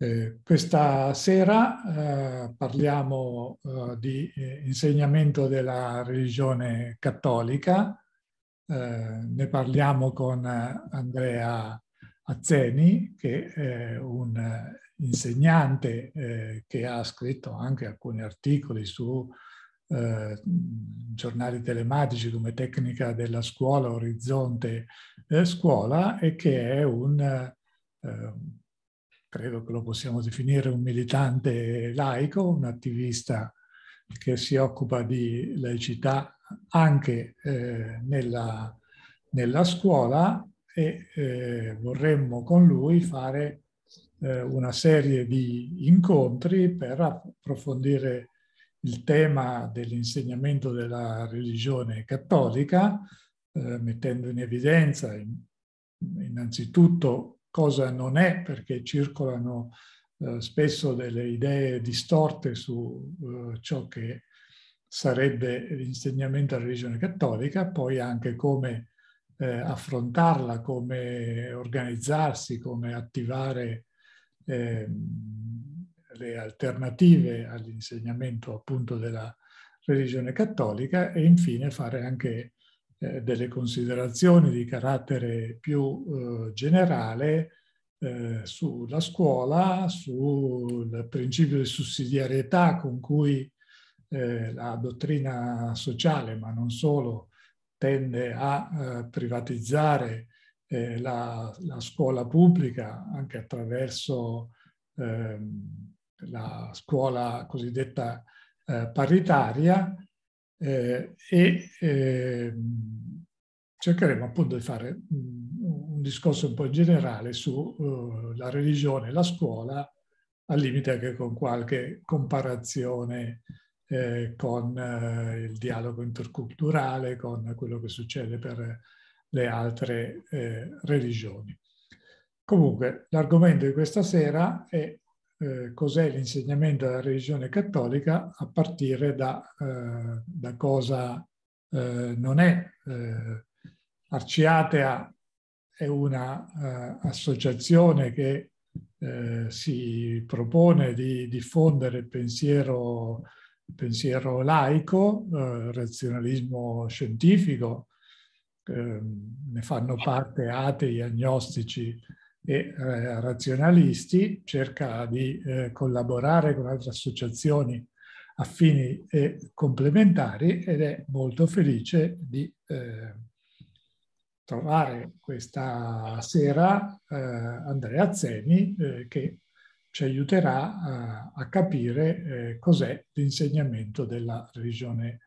Eh, questa sera eh, parliamo eh, di eh, insegnamento della religione cattolica, eh, ne parliamo con eh, Andrea Azzeni che è un insegnante che ha scritto anche alcuni articoli su giornali telematici come tecnica della scuola, orizzonte scuola e che è un credo che lo possiamo definire un militante laico, un attivista che si occupa di laicità anche eh, nella, nella, scuola e eh, vorremmo con lui fare eh, una serie di incontri per approfondire il tema dell'insegnamento della religione cattolica, eh, mettendo in evidenza innanzitutto cosa non è perché circolano eh, spesso delle idee distorte su eh, ciò che sarebbe l'insegnamento alla religione cattolica, poi anche come eh, affrontarla, come organizzarsi, come attivare ehm, le alternative all'insegnamento appunto della religione cattolica e infine fare anche eh, delle considerazioni di carattere più eh, generale eh, sulla scuola, sul principio di sussidiarietà con cui eh, la dottrina sociale, ma non solo, tende a eh, privatizzare la, la, scuola pubblica anche attraverso ehm, la scuola cosiddetta eh, paritaria eh, e eh, cercheremo appunto di fare mm, un discorso un po' generale sulla eh, religione e la scuola, al limite anche con qualche comparazione eh, con eh, il dialogo interculturale, con quello che succede per le altre eh, religioni. Comunque, l'argomento di questa sera è eh, cos'è l'insegnamento della religione cattolica a partire da, eh, da cosa eh, non è. Eh, Arciatea è un'associazione eh, che eh, si propone di diffondere il pensiero, il pensiero laico, razionalismo scientifico, ehm, ne fanno parte atei, agnostici, e eh, razionalisti, cerca di eh, collaborare con altre associazioni affini e complementari ed è molto felice di eh, trovare questa sera eh, Andrea Zeni eh, che ci aiuterà a, a capire cos'è l'insegnamento della religione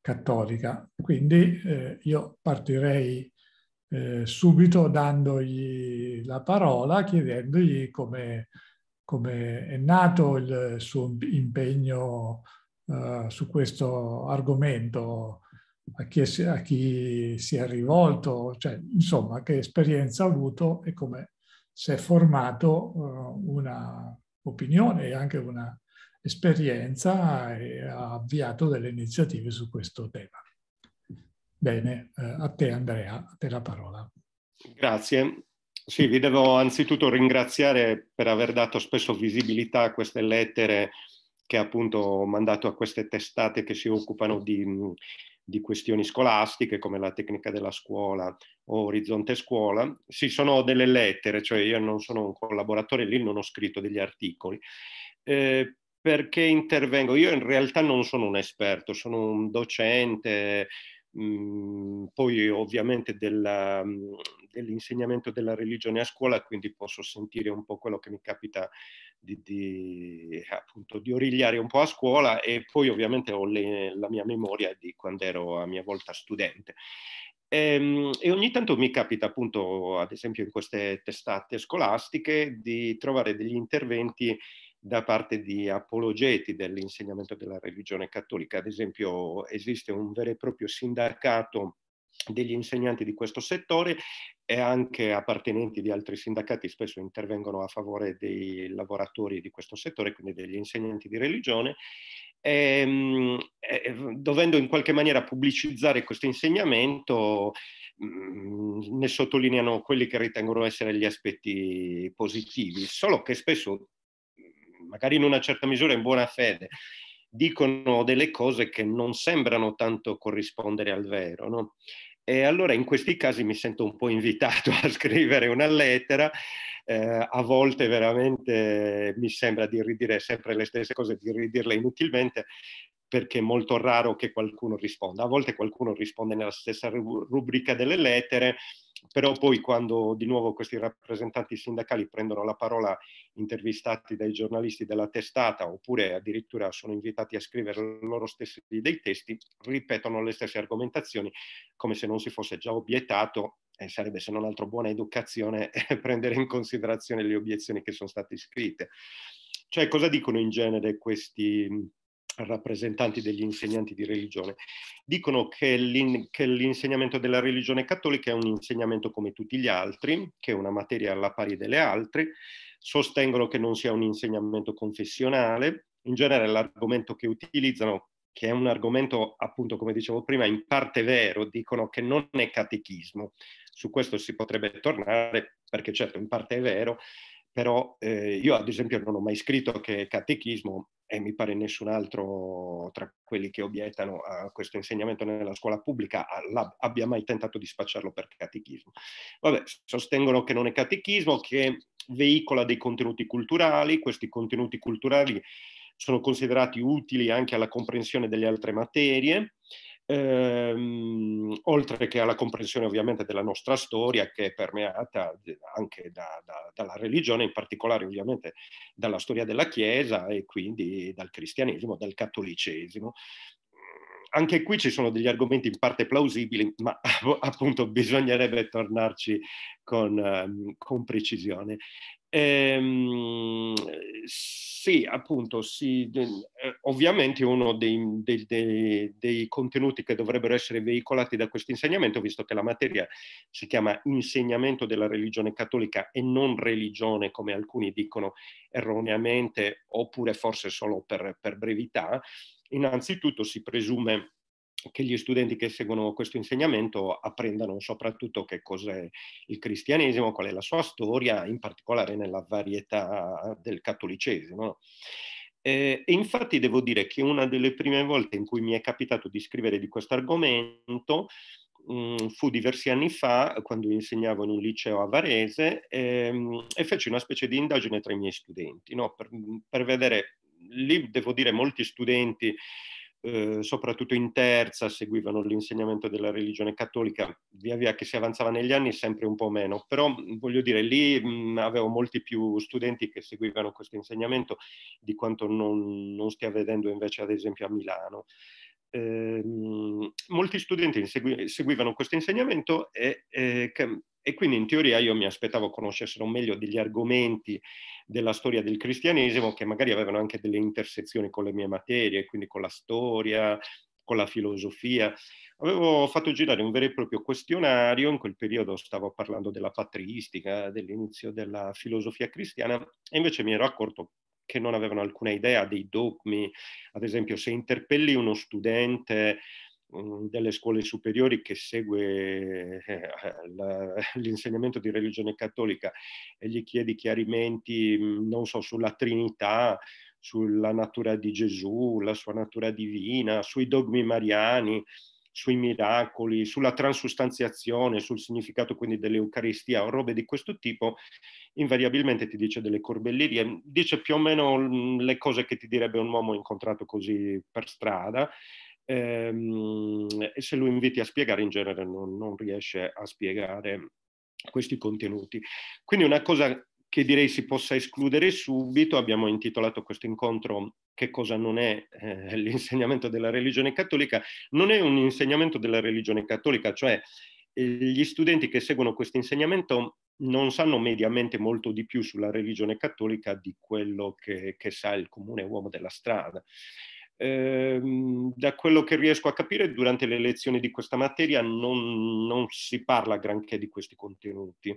cattolica. Quindi io partirei eh, subito dandogli la parola, chiedendogli come, come è nato il suo impegno eh, su questo argomento, a chi, è, a chi, si è rivolto, cioè, insomma, che esperienza ha avuto e come si è formato eh, un'opinione e anche una esperienza eh, e ha avviato delle iniziative su questo tema. Bene, eh, a te Andrea, a te la parola. Grazie. Sì, vi devo anzitutto ringraziare per aver dato spesso visibilità a queste lettere che appunto ho mandato a queste testate che si occupano di, di questioni scolastiche come la tecnica della scuola o Orizzonte Scuola. Sì, sono delle lettere, cioè io non sono un collaboratore lì, non ho scritto degli articoli. Eh, perché intervengo? Io in realtà non sono un esperto, sono un docente, Mhmm, poi ovviamente della, mhmm, dell'insegnamento della religione a scuola, quindi posso sentire un po' quello che mi capita di, di, appunto, di origliare un po' a scuola e poi ovviamente ho le, la mia memoria di quando ero a mia volta studente. Ehm, e, ogni tanto mi capita appunto, ad esempio in queste testate scolastiche, di trovare degli interventi da parte di apologeti dell'insegnamento della religione cattolica. Ad esempio esiste un vero e proprio sindacato degli insegnanti di questo settore e anche appartenenti di altri sindacati spesso intervengono a favore dei lavoratori di questo settore, quindi degli insegnanti di religione, ehm, e, e, dovendo in qualche maniera pubblicizzare questo insegnamento, mm, ne sottolineano quelli che ritengono essere gli aspetti positivi, solo che spesso magari in una certa misura in buona fede, dicono delle cose che non sembrano tanto corrispondere al vero. No? E allora in questi casi mi sento un po' invitato a scrivere una lettera, eh, a volte veramente mi sembra di ridire sempre le stesse cose, di ridirle inutilmente, perché è molto raro che qualcuno risponda. A volte qualcuno risponde nella stessa rubrica delle lettere, però poi quando di nuovo questi rappresentanti sindacali prendono la parola intervistati dai giornalisti della testata oppure addirittura sono invitati a scrivere loro stessi dei testi, ripetono le stesse argomentazioni come se non si fosse già obiettato e sarebbe se non altro buona educazione prendere in considerazione le obiezioni che sono state scritte. Cioè cosa dicono in genere questi rappresentanti degli insegnanti di religione, dicono che, l'insegnamento della religione cattolica è un insegnamento come tutti gli altri, che è una materia alla pari delle altre, sostengono che non sia un insegnamento confessionale, in genere l'argomento che utilizzano, che è un argomento appunto come dicevo prima, in parte vero, dicono che non è catechismo, su questo si potrebbe tornare perché certo in parte è vero, però eh, io ad esempio non ho mai scritto che catechismo e mi pare nessun altro tra quelli che obiettano a questo insegnamento nella scuola pubblica abbia mai tentato di spacciarlo per catechismo. Vabbè, sostengono che non è catechismo, che veicola dei contenuti culturali, questi contenuti culturali sono considerati utili anche alla comprensione delle altre materie, Ehm, oltre che alla comprensione ovviamente della nostra storia che è permeata anche da, da, dalla religione, in particolare ovviamente dalla storia della Chiesa e quindi dal cristianesimo, dal cattolicesimo. Anche qui ci sono degli argomenti in parte plausibili, ma appunto bisognerebbe tornarci con, ehm, con precisione. Ehm, sì, appunto, sì, eh, ovviamente uno dei, dei, dei, dei, contenuti che dovrebbero essere veicolati da questo insegnamento, visto che la materia si chiama insegnamento della religione cattolica e non religione, come alcuni dicono erroneamente, oppure forse solo per, per brevità, innanzitutto si presume che gli studenti che seguono questo insegnamento apprendano soprattutto che cos'è il cristianesimo, qual è la sua storia, in particolare nella varietà del cattolicesimo. Eh, e infatti devo dire che una delle prime volte in cui mi è capitato di scrivere di questo argomento mm, fu diversi anni fa, quando insegnavo in un liceo a Varese, ehm, e feci una specie di indagine tra i miei studenti, no? per, per vedere, lì devo dire molti studenti eh, soprattutto in terza seguivano l'insegnamento della religione cattolica, via via che si avanzava negli anni sempre un po' meno, però voglio dire, lì mh, avevo molti più studenti che seguivano questo insegnamento di quanto non, non stia vedendo invece ad esempio a Milano. Eh, molti studenti segui, seguivano questo insegnamento e eh, e quindi in teoria io mi aspettavo conoscessero meglio degli argomenti della storia del cristianesimo che magari avevano anche delle intersezioni con le mie materie, quindi con la storia, con la filosofia. Avevo fatto girare un vero e proprio questionario, in quel periodo stavo parlando della patristica, dell'inizio della filosofia cristiana, e invece mi ero accorto che non avevano alcuna idea dei dogmi. Ad esempio, se interpelli uno studente Mm, delle scuole superiori che segue eh, l'insegnamento di religione cattolica e gli chiedi chiarimenti, mm, non so, sulla Trinità, sulla natura di Gesù, la sua natura divina, sui dogmi mariani, sui miracoli, sulla transustanziazione, sul significato quindi dell'Eucaristia o robe di questo tipo, invariabilmente ti dice delle corbellerie, dice più o meno mm, le cose che ti direbbe un uomo incontrato così per strada ehm, e se lo inviti a spiegare in genere non, non riesce a spiegare questi contenuti. Quindi una cosa che direi si possa escludere subito, abbiamo intitolato questo incontro Che cosa non è eh, l'insegnamento della religione cattolica? Non è un insegnamento della religione cattolica, cioè eh, gli studenti che seguono questo insegnamento non sanno mediamente molto di più sulla religione cattolica di quello che, che sa il comune uomo della strada. Ehm, da quello che riesco a capire, durante le lezioni di questa materia non, non si parla granché di questi contenuti.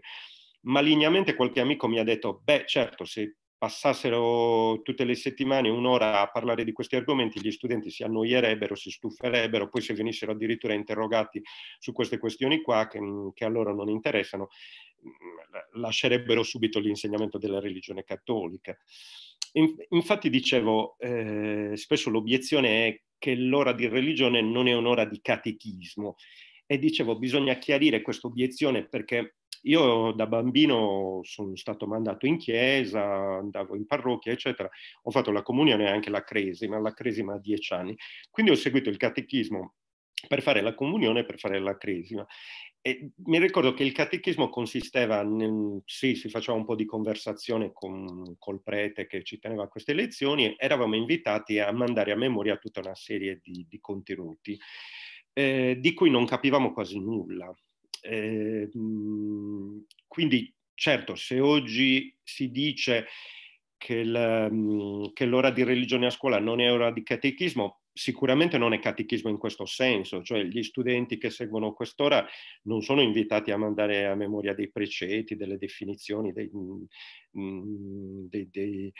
Malignamente qualche amico mi ha detto, beh certo, se passassero tutte le settimane un'ora a parlare di questi argomenti, gli studenti si annoierebbero, si stufferebbero, poi se venissero addirittura interrogati su queste questioni qua che, che a loro non interessano, lascerebbero subito l'insegnamento della religione cattolica. In, infatti dicevo, eh, spesso l'obiezione è che l'ora di religione non è un'ora di catechismo e dicevo bisogna chiarire questa obiezione perché io da bambino sono stato mandato in chiesa, andavo in parrocchia, eccetera. Ho fatto la comunione e anche la cresima, la cresima a dieci anni. Quindi ho seguito il catechismo per fare la comunione e per fare la cresima. E mi ricordo che il catechismo consisteva, nel, sì, si faceva un po' di conversazione con, col prete che ci teneva a queste lezioni, eravamo invitati a mandare a memoria tutta una serie di, di contenuti eh, di cui non capivamo quasi nulla. Eh, quindi, certo, se oggi si dice che, l'ora di religione a scuola non è ora di catechismo, sicuramente non è catechismo in questo senso, cioè gli studenti che seguono quest'ora non sono invitati a mandare a memoria dei precetti, delle definizioni, dei, mm, mm, dei, dei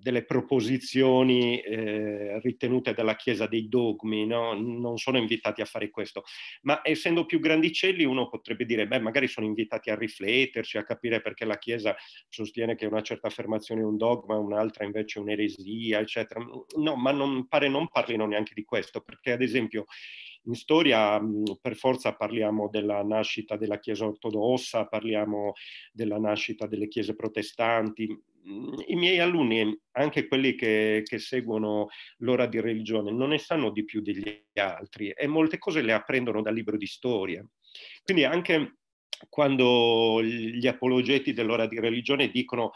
delle proposizioni eh, ritenute dalla Chiesa dei dogmi, no? non sono invitati a fare questo, ma essendo più grandicelli uno potrebbe dire, beh, magari sono invitati a rifletterci, a capire perché la Chiesa sostiene che una certa affermazione è un dogma, un'altra invece è un'eresia, eccetera. No, ma non, pare non parlino neanche di questo, perché ad esempio in storia per forza parliamo della nascita della Chiesa ortodossa, parliamo della nascita delle Chiese protestanti, i miei alunni, anche quelli che, che, seguono l'ora di religione, non ne sanno di più degli altri e molte cose le apprendono dal libro di storia. Quindi anche quando gli apologeti dell'ora di religione dicono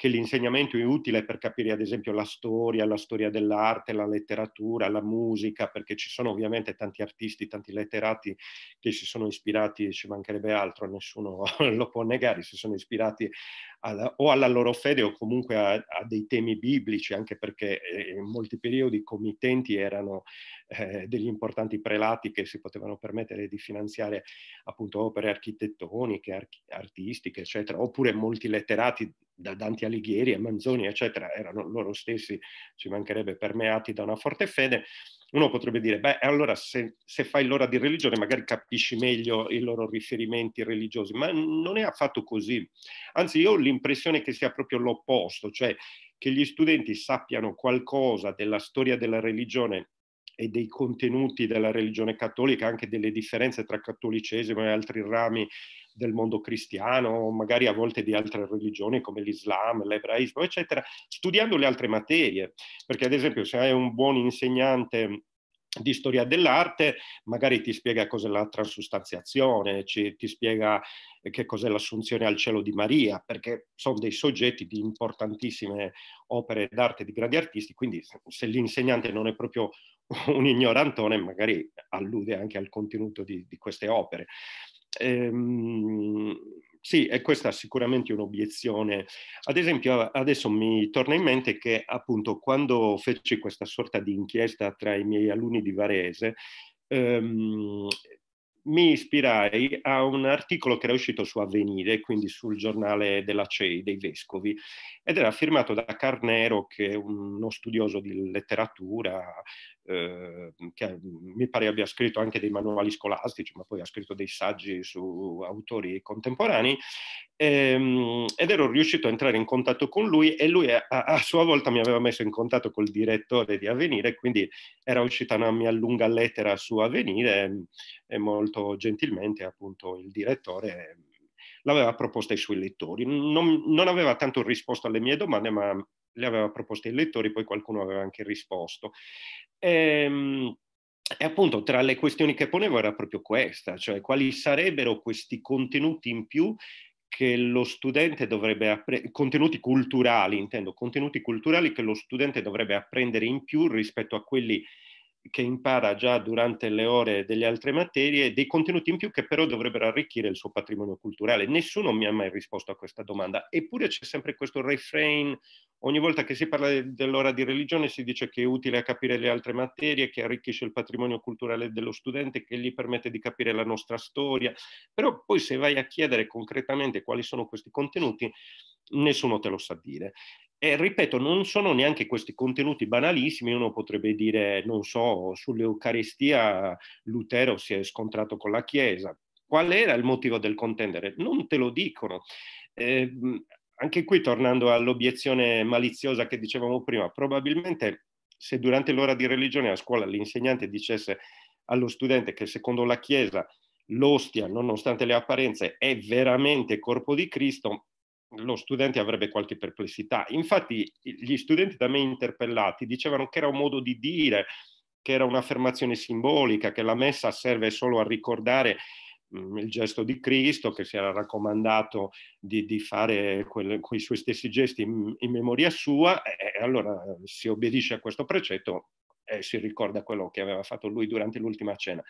che l'insegnamento è utile per capire ad esempio la storia, la storia dell'arte, la letteratura, la musica, perché ci sono ovviamente tanti artisti, tanti letterati che si sono ispirati, ci mancherebbe altro, nessuno lo può negare, si sono ispirati alla, o alla loro fede o comunque a, a, dei temi biblici, anche perché eh, in molti periodi i committenti erano eh, degli importanti prelati che si potevano permettere di finanziare appunto opere architettoniche, archi artistiche, eccetera, oppure molti letterati da Dante Alighieri e Manzoni, eccetera, erano loro stessi, ci mancherebbe, permeati da una forte fede, uno potrebbe dire, beh, allora se, se fai l'ora di religione magari capisci meglio i loro riferimenti religiosi, ma non è affatto così. Anzi, io ho l'impressione che sia proprio l'opposto, cioè che gli studenti sappiano qualcosa della storia della religione e dei contenuti della religione cattolica, anche delle differenze tra cattolicesimo e altri rami del mondo cristiano, magari a volte di altre religioni come l'Islam, l'ebraismo, eccetera, studiando le altre materie. Perché ad esempio se hai un buon insegnante di storia dell'arte, magari ti spiega cos'è la transustanziazione, ci, ti spiega che cos'è l'assunzione al cielo di Maria, perché sono dei soggetti di importantissime opere d'arte di grandi artisti, quindi se l'insegnante non è proprio un ignorantone magari allude anche al contenuto di, di queste opere. Ehm, sì, e questa è sicuramente un'obiezione. Ad esempio, adesso mi torna in mente che appunto quando feci questa sorta di inchiesta tra i miei alunni di Varese, ehm, mi ispirai a un articolo che era uscito su Avvenire, quindi sul giornale della CEI, dei Vescovi, ed era firmato da Carnero, che è uno studioso di letteratura, Ehm, che mhmm, mi pare abbia scritto anche dei manuali scolastici, ma poi ha scritto dei saggi su autori contemporanei, ehm, ed ero riuscito a entrare in contatto con lui e lui a, a, sua volta mi aveva messo in contatto col direttore di Avvenire, quindi era uscita una mia lunga lettera su Avvenire e molto gentilmente appunto il direttore l'aveva proposta ai suoi lettori. Non, non aveva tanto risposto alle mie domande, ma le aveva proposte i lettori, poi qualcuno aveva anche risposto. Ehm, e appunto tra le questioni che ponevo era proprio questa, cioè quali sarebbero questi contenuti in più che lo studente dovrebbe apprendere, contenuti culturali intendo, contenuti culturali che lo studente dovrebbe apprendere in più rispetto a quelli che impara già durante le ore delle altre materie dei contenuti in più che però dovrebbero arricchire il suo patrimonio culturale. Nessuno mi ha mai risposto a questa domanda, eppure c'è sempre questo refrain. Ogni volta che si parla dell'ora di religione si dice che è utile a capire le altre materie, che arricchisce il patrimonio culturale dello studente, che gli permette di capire la nostra storia. Però poi se vai a chiedere concretamente quali sono questi contenuti, nessuno te lo sa dire. E ripeto, non sono neanche questi contenuti banalissimi, uno potrebbe dire, non so, sull'Eucaristia Lutero si è scontrato con la Chiesa. Qual era il motivo del contendere? Non te lo dicono. Eh, anche qui, tornando all'obiezione maliziosa che dicevamo prima, probabilmente se durante l'ora di religione a scuola l'insegnante dicesse allo studente che secondo la Chiesa l'ostia, nonostante le apparenze, è veramente corpo di Cristo, lo studente avrebbe qualche perplessità. Infatti gli studenti da me interpellati dicevano che era un modo di dire, che era un'affermazione simbolica, che la messa serve solo a ricordare mm, il gesto di Cristo che si era raccomandato di, di fare quel, quei suoi stessi gesti in, in memoria sua e allora si obbedisce a questo precetto e si ricorda quello che aveva fatto lui durante l'ultima cena.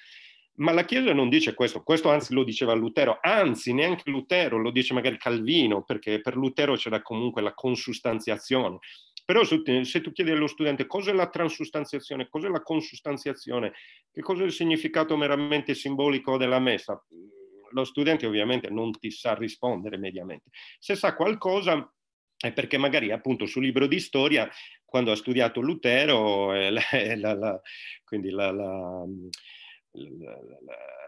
Ma la Chiesa non dice questo, questo anzi lo diceva Lutero, anzi neanche Lutero, lo dice magari Calvino, perché per Lutero c'era comunque la consustanziazione. Però se tu chiedi allo studente cos'è la transustanziazione, cos'è la consustanziazione, che cos'è il significato meramente simbolico della messa, mm, lo studente ovviamente non ti sa rispondere mediamente. Se sa qualcosa è perché magari appunto sul libro di storia quando ha studiato Lutero, eh, la, la, la, la, mm,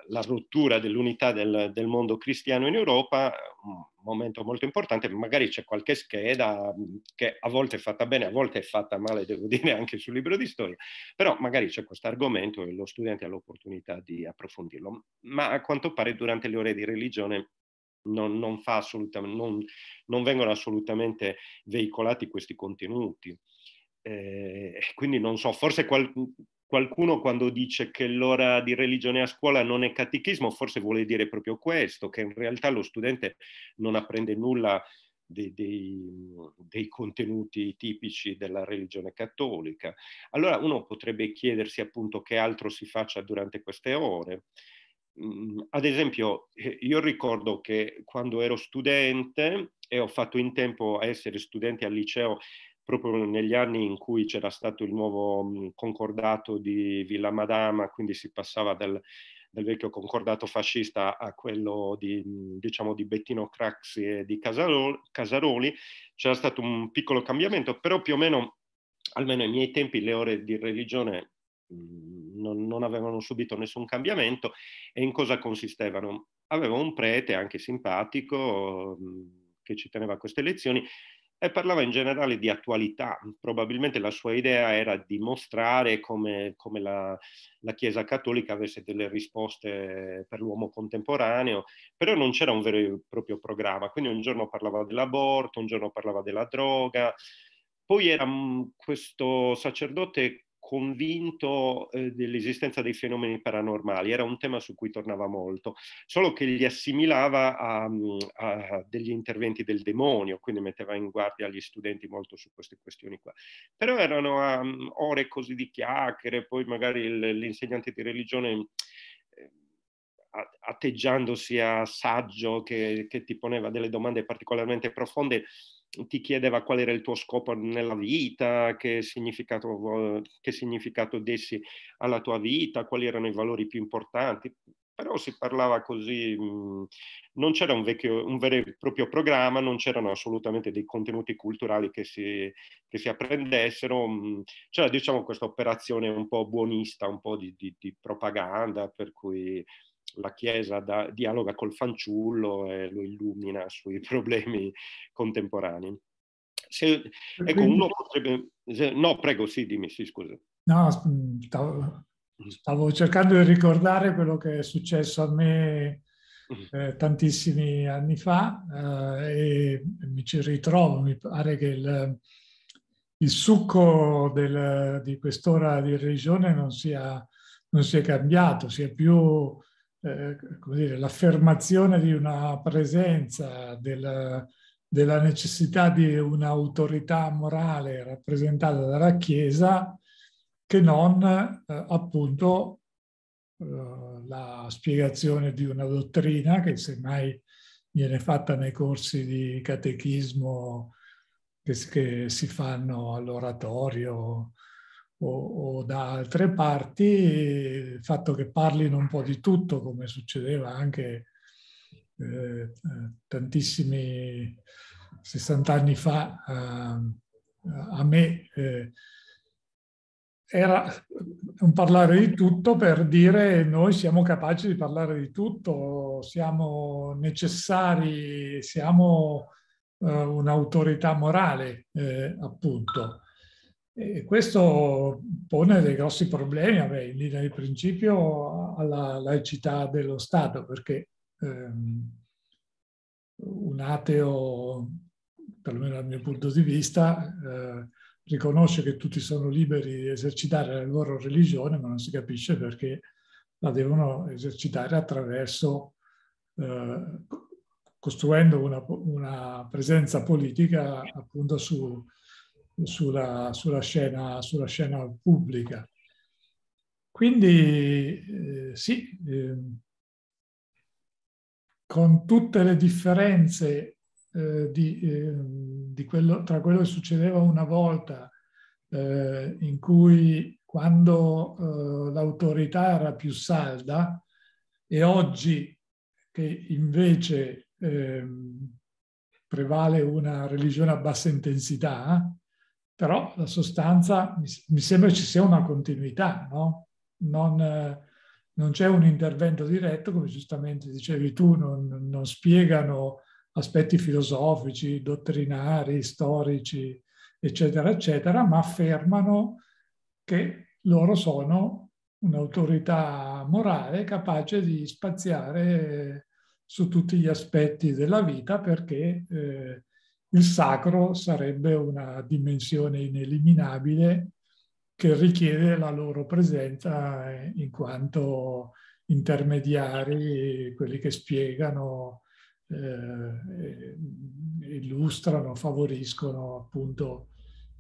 la rottura dell'unità del, del, mondo cristiano in Europa, un momento molto importante, magari c'è qualche scheda mm, che a volte è fatta bene, a volte è fatta male, devo dire, anche sul libro di storia, però magari c'è questo argomento e lo studente ha l'opportunità di approfondirlo. Ma a quanto pare durante le ore di religione non, non, non, non vengono assolutamente veicolati questi contenuti. Eh, quindi non so, forse qualcuno qualcuno quando dice che l'ora di religione a scuola non è catechismo, forse vuole dire proprio questo, che in realtà lo studente non apprende nulla dei, dei, dei, contenuti tipici della religione cattolica. Allora uno potrebbe chiedersi appunto che altro si faccia durante queste ore. Mm, ad esempio, eh, io ricordo che quando ero studente e ho fatto in tempo a essere studente al liceo proprio negli anni in cui c'era stato il nuovo concordato di Villa Madama, quindi si passava dal, dal vecchio concordato fascista a quello di, diciamo, di Bettino Craxi e di Casaroli, c'era stato un piccolo cambiamento, però più o meno, almeno ai miei tempi, le ore di religione non, non avevano subito nessun cambiamento e in cosa consistevano? Avevo un prete anche simpatico che ci teneva a queste lezioni, e parlava in generale di attualità. Probabilmente la sua idea era dimostrare come, come la, la, Chiesa cattolica avesse delle risposte per l'uomo contemporaneo, però non c'era un vero e proprio programma. Quindi un giorno parlava dell'aborto, un giorno parlava della droga. Poi era mm, questo sacerdote convinto eh, dell'esistenza dei fenomeni paranormali, era un tema su cui tornava molto, solo che li assimilava a, mm, a degli interventi del demonio, quindi metteva in guardia gli studenti molto su queste questioni qua. Però erano um, ore così di chiacchiere, poi magari l'insegnante di religione eh, atteggiandosi a saggio che, che, ti poneva delle domande particolarmente profonde, ti chiedeva qual era il tuo scopo nella vita, che significato, che significato dessi alla tua vita, quali erano i valori più importanti però si parlava così, mhmm, non c'era un, vecchio, un, vero e proprio programma, non c'erano assolutamente dei contenuti culturali che si, che si apprendessero, mhmm, c'era diciamo questa operazione un po' buonista, un po' di, di, di propaganda, per cui la Chiesa da, dialoga col fanciullo e lo illumina sui problemi contemporanei. Se, ecco, Quindi, uno potrebbe... Se, no, prego, sì, dimmi, sì, scusa. No, mm, stavo, mm. stavo, cercando di ricordare quello che è successo a me mm. eh, tantissimi anni fa eh, e mi ci ritrovo, mi pare che il, il succo del, di quest'ora di religione non sia, non sia cambiato, sia più eh, dire, l'affermazione di una presenza, del, della necessità di un'autorità morale rappresentata dalla Chiesa, che non eh, appunto eh, la spiegazione di una dottrina che semmai viene fatta nei corsi di catechismo che, che si fanno all'oratorio, o, o, da altre parti, il fatto che parlino un po' di tutto, come succedeva anche eh, tantissimi 60 anni fa eh, a me, eh, era un parlare di tutto per dire noi siamo capaci di parlare di tutto, siamo necessari, siamo eh, un'autorità morale, eh, appunto. E questo pone dei grossi problemi, vabbè, in linea di principio, alla laicità dello Stato, perché ehm, un ateo, perlomeno dal mio punto di vista, eh, riconosce che tutti sono liberi di esercitare la loro religione, ma non si capisce perché la devono esercitare attraverso, eh, costruendo una, una, presenza politica appunto su, sulla, sulla, scena, sulla scena, pubblica. Quindi eh, sì, eh, con tutte le differenze eh, di, ehm, di quello, tra quello che succedeva una volta, eh, in cui quando eh, l'autorità era più salda, e oggi che invece ehm, prevale una religione a bassa intensità, però la sostanza mi, mi sembra ci sia una continuità, no? Non, eh, non c'è un intervento diretto, come giustamente dicevi tu, non, non spiegano aspetti filosofici, dottrinari, storici, eccetera, eccetera, ma affermano che loro sono un'autorità morale capace di spaziare su tutti gli aspetti della vita perché eh, il sacro sarebbe una dimensione ineliminabile che richiede la loro presenza in quanto intermediari, quelli che spiegano, eh, illustrano, favoriscono appunto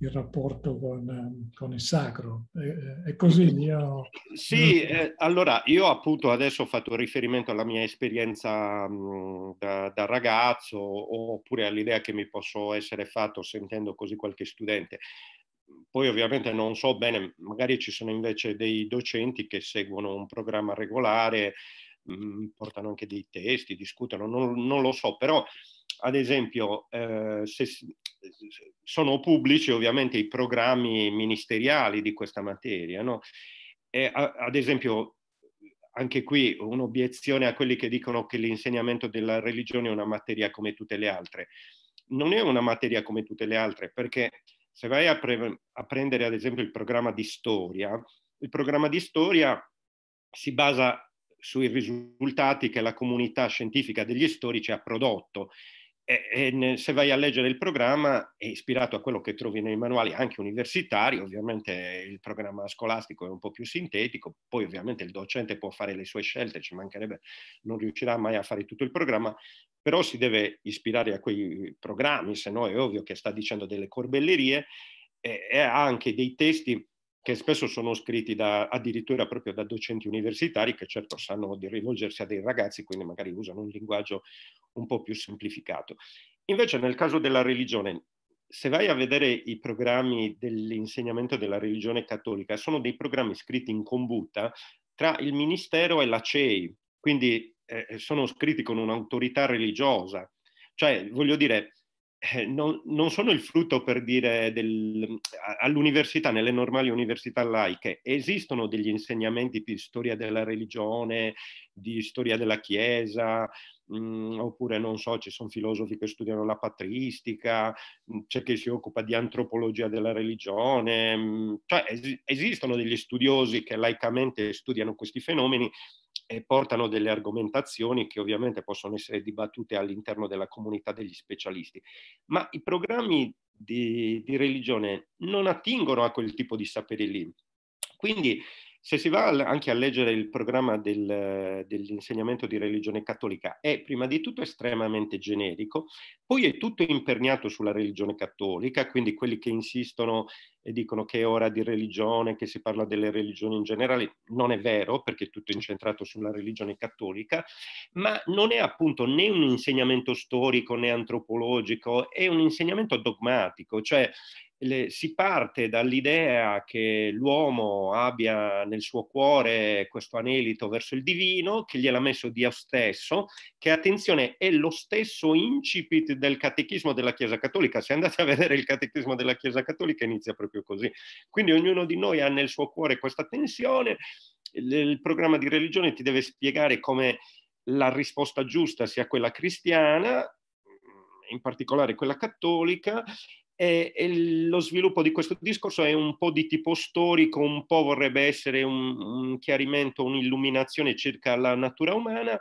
il rapporto con, con il sacro. È, è così? Io... Sì, eh, allora io appunto adesso ho fatto riferimento alla mia esperienza mh, da, da, ragazzo oppure all'idea che mi posso essere fatto sentendo così qualche studente. Poi ovviamente non so bene, magari ci sono invece dei docenti che seguono un programma regolare, mh, portano anche dei testi, discutono, non, non lo so, però ad esempio, eh, se, sono pubblici ovviamente i programmi ministeriali di questa materia. No? E, a, ad esempio, anche qui un'obiezione a quelli che dicono che l'insegnamento della religione è una materia come tutte le altre. Non è una materia come tutte le altre, perché se vai a, pre- a prendere ad esempio il programma di storia, il programma di storia si basa sui risultati che la comunità scientifica degli storici ha prodotto e, e, se vai a leggere il programma è ispirato a quello che trovi nei manuali anche universitari, ovviamente il programma scolastico è un po' più sintetico, poi ovviamente il docente può fare le sue scelte, ci mancherebbe, non riuscirà mai a fare tutto il programma, però si deve ispirare a quei programmi, se no è ovvio che sta dicendo delle corbellerie e ha anche dei testi che spesso sono scritti da, addirittura proprio da docenti universitari che certo sanno di rivolgersi a dei ragazzi, quindi magari usano un linguaggio un po' più semplificato. Invece nel caso della religione, se vai a vedere i programmi dell'insegnamento della religione cattolica, sono dei programmi scritti in combutta tra il Ministero e la CEI, quindi eh, sono scritti con un'autorità religiosa. Cioè, voglio dire, eh, non, non, sono il frutto per dire del, all'università, nelle normali università laiche, esistono degli insegnamenti di storia della religione, di storia della Chiesa, mh, mm, oppure non so, ci sono filosofi che studiano la patristica, mh, mm, c'è chi si occupa di antropologia della religione, mh, mm, cioè es- esistono degli studiosi che laicamente studiano questi fenomeni, e portano delle argomentazioni che ovviamente possono essere dibattute all'interno della comunità degli specialisti, ma i programmi di, di religione non attingono a quel tipo di sapere lì. Quindi se si va anche a leggere il programma del, dell'insegnamento di religione cattolica, è prima di tutto estremamente generico, poi è tutto imperniato sulla religione cattolica, quindi quelli che insistono e dicono che è ora di religione, che si parla delle religioni in generale, non è vero perché è tutto incentrato sulla religione cattolica, ma non è appunto né un insegnamento storico né antropologico, è un insegnamento dogmatico, cioè le, si parte dall'idea che l'uomo abbia nel suo cuore questo anelito verso il divino, che gliel'ha messo Dio stesso, che attenzione è lo stesso incipit del catechismo della Chiesa Cattolica. Se andate a vedere il catechismo della Chiesa Cattolica inizia proprio così. Quindi ognuno di noi ha nel suo cuore questa tensione. Il, il programma di religione ti deve spiegare come la risposta giusta sia quella cristiana in particolare quella cattolica, e, e lo sviluppo di questo discorso è un po' di tipo storico, un po' vorrebbe essere un, un chiarimento, un'illuminazione circa la natura umana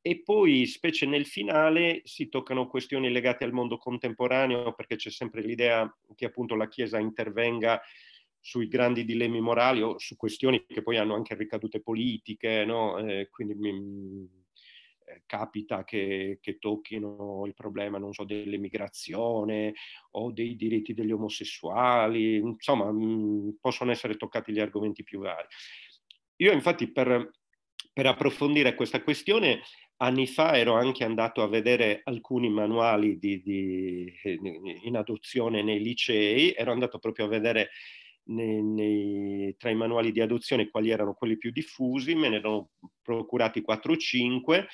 e poi, specie nel finale, si toccano questioni legate al mondo contemporaneo perché c'è sempre l'idea che appunto la Chiesa intervenga sui grandi dilemmi morali o su questioni che poi hanno anche ricadute politiche, no? eh, quindi mi, eh, capita che, che, tocchino il problema, non so, dell'emigrazione o dei diritti degli omosessuali, insomma, mh, mm, possono essere toccati gli argomenti più vari. Io infatti per, per, approfondire questa questione, anni fa ero anche andato a vedere alcuni manuali di, di, eh, in adozione nei licei, ero andato proprio a vedere nei, nei, tra i manuali di adozione quali erano quelli più diffusi, me ne erano procurati 4 o 5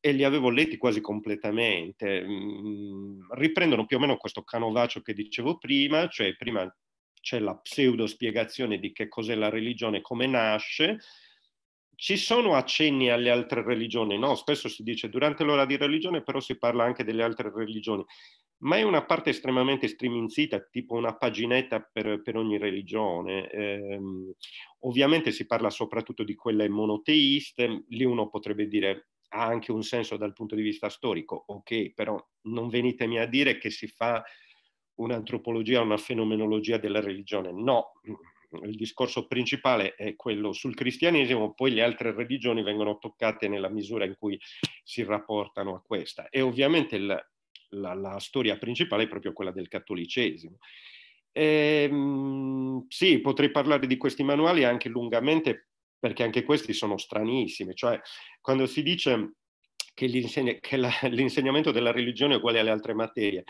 e li avevo letti quasi completamente. Mm, riprendono più o meno questo canovaccio che dicevo prima, cioè prima c'è la pseudo spiegazione di che cos'è la religione, come nasce. Ci sono accenni alle altre religioni, no? Spesso si dice durante l'ora di religione, però si parla anche delle altre religioni ma è una parte estremamente striminzita, tipo una paginetta per, per ogni religione. Eh, ovviamente si parla soprattutto di quelle monoteiste, lì uno potrebbe dire ha anche un senso dal punto di vista storico, ok, però non venitemi a dire che si fa un'antropologia, una fenomenologia della religione, no, il discorso principale è quello sul cristianesimo, poi le altre religioni vengono toccate nella misura in cui si rapportano a questa. E ovviamente il, la, la storia principale è proprio quella del cattolicesimo. E, ehm, sì, potrei parlare di questi manuali anche lungamente perché anche questi sono stranissimi, cioè quando si dice che, l'insegna, che la, l'insegnamento della religione è uguale alle altre materie,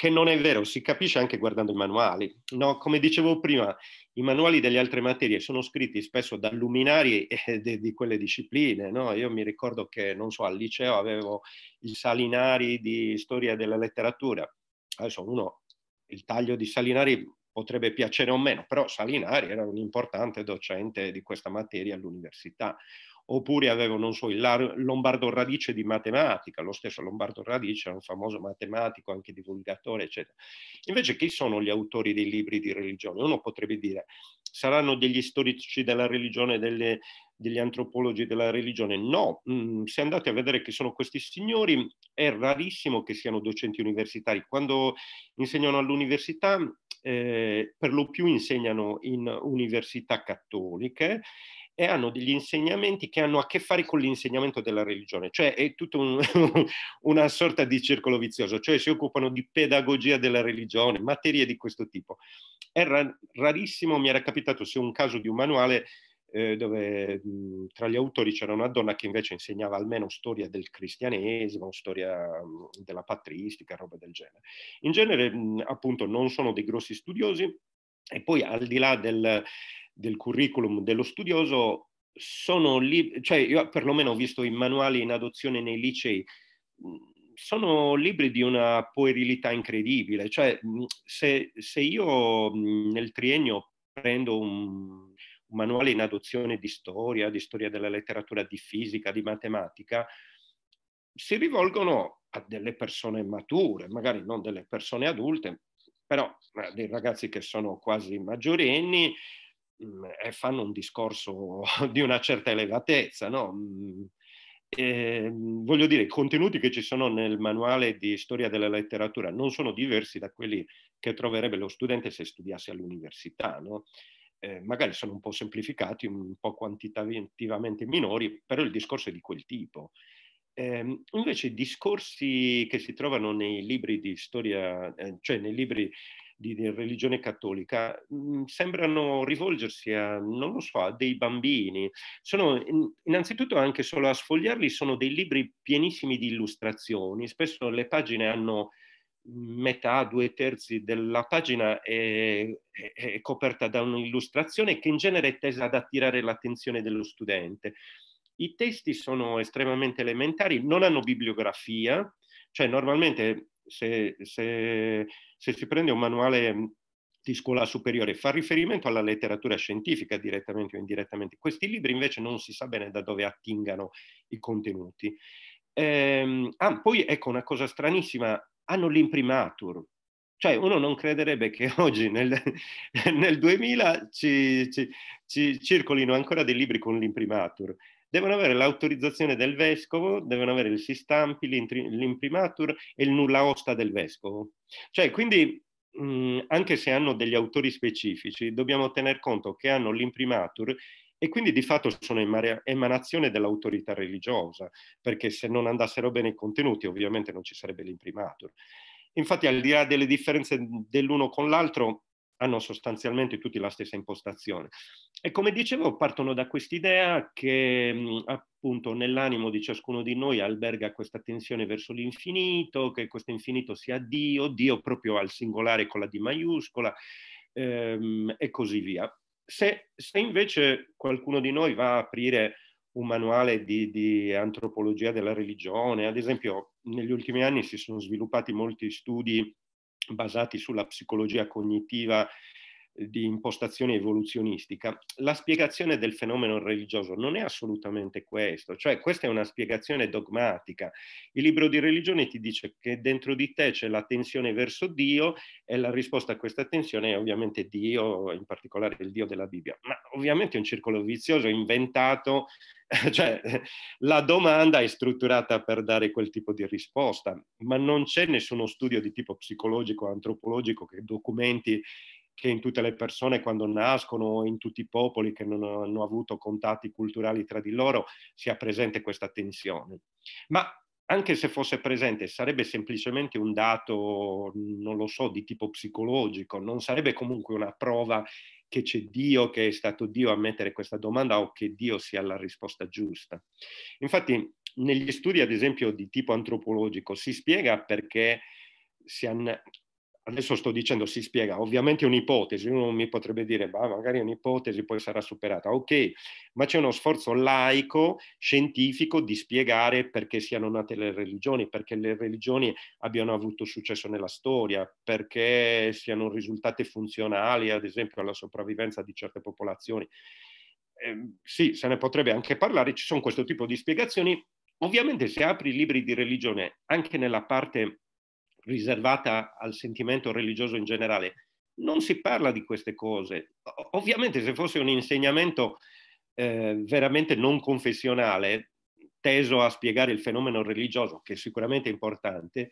che non è vero, si capisce anche guardando i manuali. No, come dicevo prima, i manuali delle altre materie sono scritti spesso da luminari di quelle discipline. No? Io mi ricordo che, non so, al liceo avevo i Salinari di storia della letteratura. Adesso uno, il taglio di Salinari potrebbe piacere o meno, però Salinari era un importante docente di questa materia all'università oppure avevo, non so, il Lombardo Radice di matematica, lo stesso Lombardo Radice era un famoso matematico, anche divulgatore, eccetera. Invece chi sono gli autori dei libri di religione? Uno potrebbe dire, saranno degli storici della religione, delle, degli antropologi della religione? No, mm, se andate a vedere chi sono questi signori, è rarissimo che siano docenti universitari. Quando insegnano all'università, eh, per lo più insegnano in università cattoliche e hanno degli insegnamenti che hanno a che fare con l'insegnamento della religione, cioè è tutta un, una sorta di circolo vizioso, cioè si occupano di pedagogia della religione, materie di questo tipo. È rarissimo, mi era capitato se un caso di un manuale eh, dove mh, tra gli autori c'era una donna che invece insegnava almeno storia del cristianesimo, storia mh, della patristica, roba del genere. In genere mh, appunto non sono dei grossi studiosi, e poi al di là del, del curriculum dello studioso, sono lì, cioè io perlomeno ho visto i manuali in adozione nei licei, sono libri di una puerilità incredibile, cioè se, se io nel triennio prendo un, un manuale in adozione di storia, di storia della letteratura, di fisica, di matematica, si rivolgono a delle persone mature, magari non delle persone adulte, però dei ragazzi che sono quasi maggiorenni mm, e eh, fanno un discorso di una certa elevatezza, no? Eh, voglio dire, i contenuti che ci sono nel manuale di storia della letteratura non sono diversi da quelli che troverebbe lo studente se studiasse all'università, no? eh, magari sono un po' semplificati, un po' quantitativamente minori, però il discorso è di quel tipo. Eh, invece i discorsi che si trovano nei libri di storia, eh, cioè nei libri di, di religione cattolica, mh, mm, sembrano rivolgersi a, non lo so, a dei bambini. Sono, innanzitutto anche solo a sfogliarli sono dei libri pienissimi di illustrazioni, spesso le pagine hanno metà, due terzi della pagina è, è, è coperta da un'illustrazione che in genere è tesa ad attirare l'attenzione dello studente i testi sono estremamente elementari, non hanno bibliografia, cioè normalmente se, se, se si prende un manuale di scuola superiore fa riferimento alla letteratura scientifica direttamente o indirettamente. Questi libri invece non si sa bene da dove attingano i contenuti. Ehm, ah, poi ecco una cosa stranissima, hanno l'imprimatur. Cioè uno non crederebbe che oggi nel, nel 2000 ci, ci, ci circolino ancora dei libri con l'imprimatur devono avere l'autorizzazione del vescovo, devono avere il sistampi, l'imprimatur e il nulla osta del vescovo. Cioè, quindi mh, mm, anche se hanno degli autori specifici, dobbiamo tener conto che hanno l'imprimatur e quindi di fatto sono emanazione dell'autorità religiosa, perché se non andassero bene i contenuti ovviamente non ci sarebbe l'imprimatur. Infatti al di là delle differenze dell'uno con l'altro, hanno sostanzialmente tutti la stessa impostazione. E come dicevo, partono da quest'idea che mm, appunto nell'animo di ciascuno di noi alberga questa tensione verso l'infinito, che questo infinito sia Dio, Dio proprio al singolare con la D maiuscola ehm, e così via. Se, se, invece qualcuno di noi va a aprire un manuale di, di antropologia della religione, ad esempio negli ultimi anni si sono sviluppati molti studi basati sulla psicologia cognitiva di impostazione evoluzionistica, la spiegazione del fenomeno religioso non è assolutamente questo, cioè questa è una spiegazione dogmatica. Il libro di religione ti dice che dentro di te c'è la tensione verso Dio e la risposta a questa tensione è ovviamente Dio, in particolare il Dio della Bibbia, ma ovviamente è un circolo vizioso inventato, cioè la domanda è strutturata per dare quel tipo di risposta, ma non c'è nessuno studio di tipo psicologico, antropologico che documenti che in tutte le persone quando nascono, in tutti i popoli che non hanno avuto contatti culturali tra di loro, sia presente questa tensione. Ma anche se fosse presente, sarebbe semplicemente un dato, non lo so, di tipo psicologico, non sarebbe comunque una prova che c'è Dio, che è stato Dio a mettere questa domanda o che Dio sia la risposta giusta. Infatti, negli studi, ad esempio, di tipo antropologico, si spiega perché si, an- adesso sto dicendo si spiega, ovviamente è un'ipotesi, uno mi potrebbe dire, ma magari è un'ipotesi, poi sarà superata, ok, ma c'è uno sforzo laico, scientifico di spiegare perché siano nate le religioni, perché le religioni abbiano avuto successo nella storia, perché siano risultate funzionali, ad esempio, alla sopravvivenza di certe popolazioni. Eh, sì, se ne potrebbe anche parlare, ci sono questo tipo di spiegazioni. Ovviamente se apri libri di religione anche nella parte riservata al sentimento religioso in generale. Non si parla di queste cose. Ovviamente se fosse un insegnamento eh, veramente non confessionale, teso a spiegare il fenomeno religioso, che è sicuramente importante,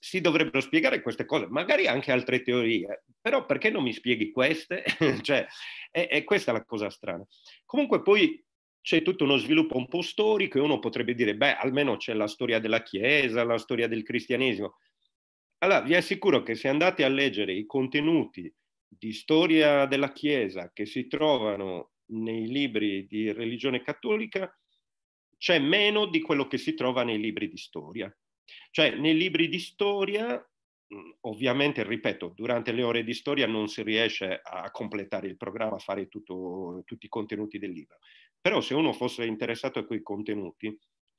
si dovrebbero spiegare queste cose, magari anche altre teorie, però perché non mi spieghi queste? cioè, è, è questa la cosa strana. Comunque poi c'è tutto uno sviluppo un po' storico e uno potrebbe dire, beh, almeno c'è la storia della Chiesa, la storia del cristianesimo. Allora, vi assicuro che se andate a leggere i contenuti di storia della Chiesa che si trovano nei libri di religione cattolica, c'è meno di quello che si trova nei libri di storia. Cioè, nei libri di storia, ovviamente, ripeto, durante le ore di storia non si riesce a completare il programma, a fare tutto, tutti i contenuti del libro. Però se uno fosse interessato a quei contenuti,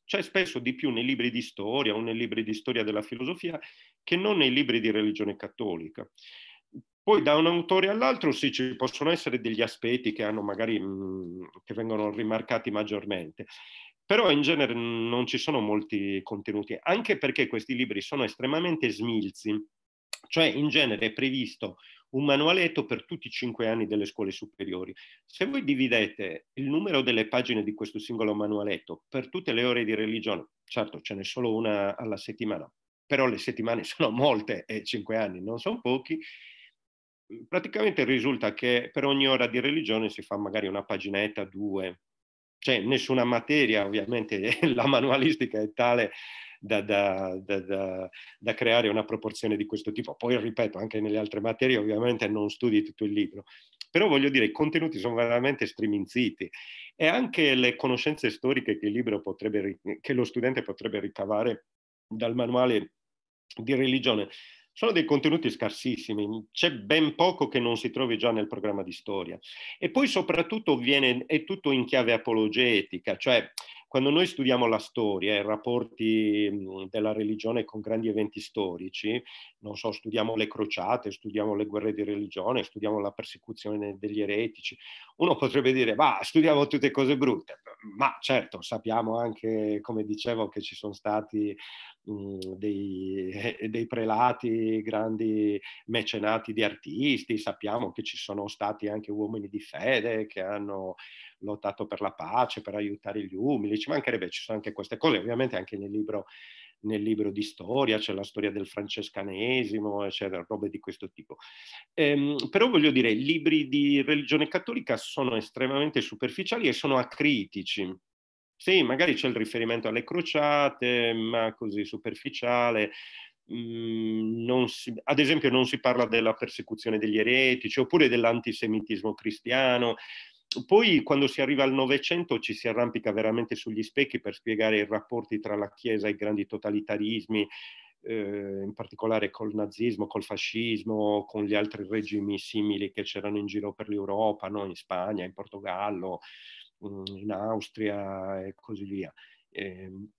c'è spesso di più nei libri di storia o nei libri di storia della filosofia che non nei libri di religione cattolica. Poi da un autore all'altro sì, ci possono essere degli aspetti che hanno magari che vengono rimarcati maggiormente, però in genere non ci sono molti contenuti, anche perché questi libri sono estremamente smilzi, cioè in genere è previsto un manualetto per tutti i cinque anni delle scuole superiori. Se voi dividete il numero delle pagine di questo singolo manualetto per tutte le ore di religione, certo ce n'è solo una alla settimana, però le settimane sono molte e cinque anni non sono pochi, praticamente risulta che per ogni ora di religione si fa magari una paginetta, due, cioè nessuna materia, ovviamente la manualistica è tale da, da, da, da, creare una proporzione di questo tipo. Poi, ripeto, anche nelle altre materie ovviamente non studi tutto il libro, però voglio dire, i contenuti sono veramente striminziti e anche le conoscenze storiche che, il libro potrebbe, che lo studente potrebbe ricavare dal manuale di religione sono dei contenuti scarsissimi, c'è ben poco che non si trovi già nel programma di storia. E poi soprattutto viene, è tutto in chiave apologetica, cioè quando noi studiamo la storia e i rapporti mhmm, della religione con grandi eventi storici, non so, studiamo le crociate, studiamo le guerre di religione, studiamo la persecuzione degli eretici, uno potrebbe dire, ma studiamo tutte cose brutte, ma certo sappiamo anche, come dicevo, che ci sono stati mh, dei, eh, dei, prelati, grandi mecenati di artisti, sappiamo che ci sono stati anche uomini di fede che hanno lottato per la pace, per aiutare gli umili, ci mancherebbe, ci sono anche queste cose, ovviamente anche nel libro, nel libro di storia c'è la storia del francescanesimo, eccetera, robe di questo tipo. Ehm, però voglio dire, i libri di religione cattolica sono estremamente superficiali e sono acritici sì, magari c'è il riferimento alle crociate, ma così superficiale. Mm, si, ad esempio non si parla della persecuzione degli eretici oppure dell'antisemitismo cristiano. Poi quando si arriva al Novecento ci si arrampica veramente sugli specchi per spiegare i rapporti tra la Chiesa e i grandi totalitarismi, eh, in particolare col nazismo, col fascismo, con gli altri regimi simili che c'erano in giro per l'Europa, no? in Spagna, in Portogallo, in Austria e così via. E ehm,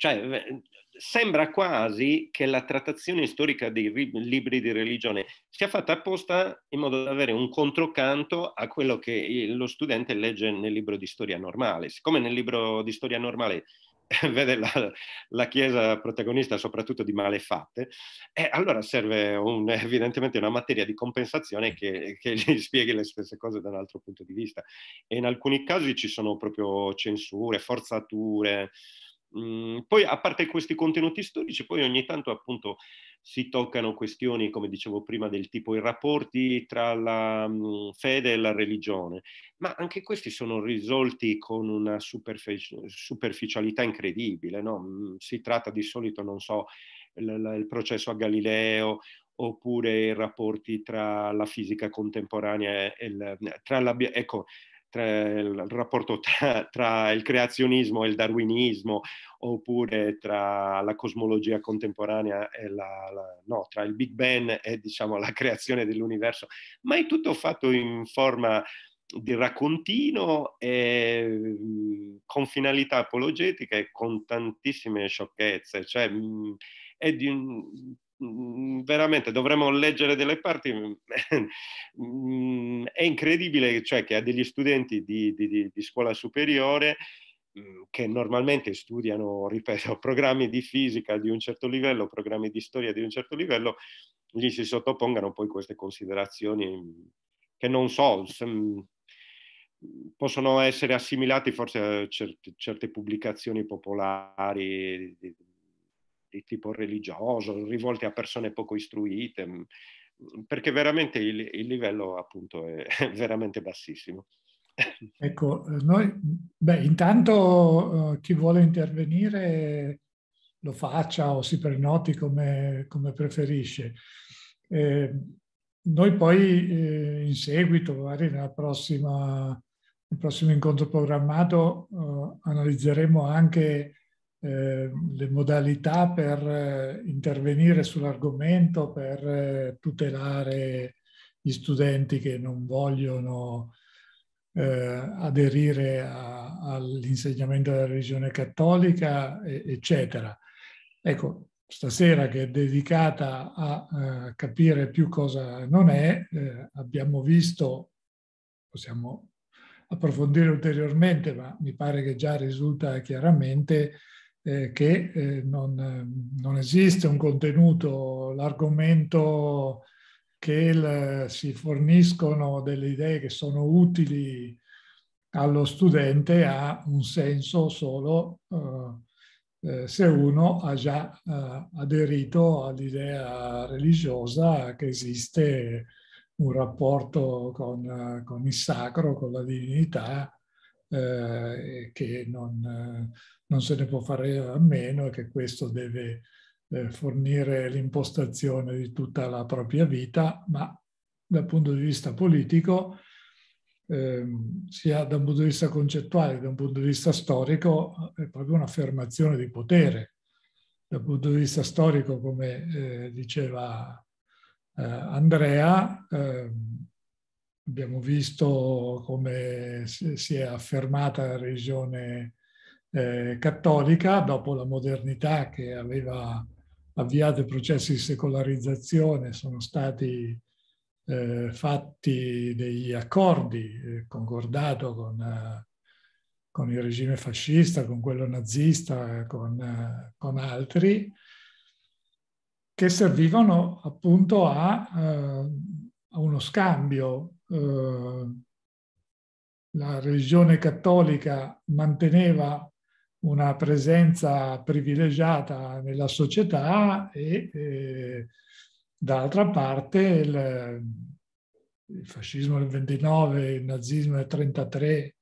cioè, sembra quasi che la trattazione storica dei libri di religione sia fatta apposta in modo da avere un controcanto a quello che lo studente legge nel libro di storia normale. Siccome nel libro di storia normale vede la, la, Chiesa protagonista soprattutto di malefatte, e eh, allora serve un, evidentemente una materia di compensazione che, che, gli spieghi le stesse cose da un altro punto di vista. E in alcuni casi ci sono proprio censure, forzature, Mhmm, poi, a parte questi contenuti storici, poi ogni tanto appunto si toccano questioni, come dicevo prima, del tipo i rapporti tra la mh, mhmm, fede e la religione, ma anche questi sono risolti con una superfic- superficialità incredibile. No? Mhmm, si tratta di solito, non so, l- l- il processo a Galileo oppure i rapporti tra la fisica contemporanea e il, tra la, ecco, tra il rapporto tra, tra, il creazionismo e il darwinismo, oppure tra la cosmologia contemporanea e la, la no, tra il Big Bang e diciamo la creazione dell'universo, ma è tutto fatto in forma di raccontino e, con finalità apologetiche e con tantissime sciocchezze, cioè è di un, Mm, veramente dovremmo leggere delle parti, mm, mm, è incredibile cioè, che a degli studenti di, di, di scuola superiore che normalmente studiano, ripeto, programmi di fisica di un certo livello, programmi di storia di un certo livello, gli si sottopongano poi queste considerazioni che non so, possono essere assimilate forse a certe, certe pubblicazioni popolari di tipo religioso, rivolte a persone poco istruite, mm, mm, perché veramente il, il livello appunto è, veramente bassissimo. Ecco, eh, noi, beh, intanto uh, chi vuole intervenire lo faccia o si prenoti come, come preferisce. Eh, noi poi eh, in seguito, magari prossima, nel prossimo incontro programmato, uh, analizzeremo anche Ehm, le modalità per eh, intervenire sull'argomento, per eh, tutelare gli studenti che non vogliono eh, aderire all'insegnamento della religione cattolica, e, eccetera. Ecco, stasera che è dedicata a, a eh, capire più cosa non è, eh, abbiamo visto, possiamo approfondire ulteriormente, ma mi pare che già risulta chiaramente eh, che eh, non, eh, non, esiste un contenuto, l'argomento che il, si forniscono delle idee che sono utili allo studente ha un senso solo eh, eh se uno ha già eh, aderito all'idea religiosa che esiste un rapporto con, con il sacro, con la divinità, eh, che non, eh, non, se ne può fare a meno e che questo deve eh, fornire l'impostazione di tutta la propria vita, ma dal punto di vista politico, eh, sia da un punto di vista concettuale che da un punto di vista storico, eh, è proprio un'affermazione di potere. Dal punto di vista storico, come eh, diceva Andrea, ehm, abbiamo visto come si è affermata la religione eh, cattolica dopo la modernità che aveva avviato i processi di secolarizzazione, sono stati eh, fatti degli accordi eh, concordato con, con, il regime fascista, con quello nazista, con, con altri, che servivano appunto a, eh, a uno scambio eh, la religione cattolica manteneva una presenza privilegiata nella società e eh, dall'altra parte il, il, fascismo del 29, il nazismo del 33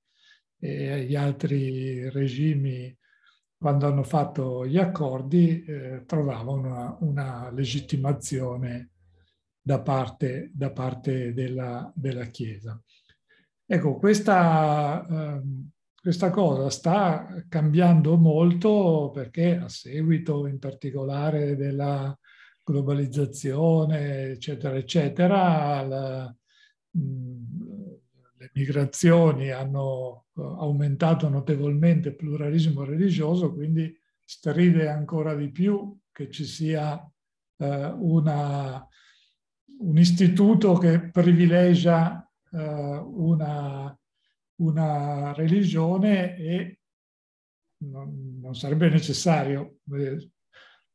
e gli altri regimi quando hanno fatto gli accordi eh, trovavano una, una legittimazione da parte, da parte della, della, Chiesa. Ecco, questa, eh, questa cosa sta cambiando molto perché a seguito in particolare della globalizzazione, eccetera, eccetera, la, le migrazioni hanno eh, aumentato notevolmente il pluralismo religioso, quindi stride ancora di più che ci sia eh, una un istituto che privilegia eh, una, una, religione e non, non sarebbe necessario. Eh,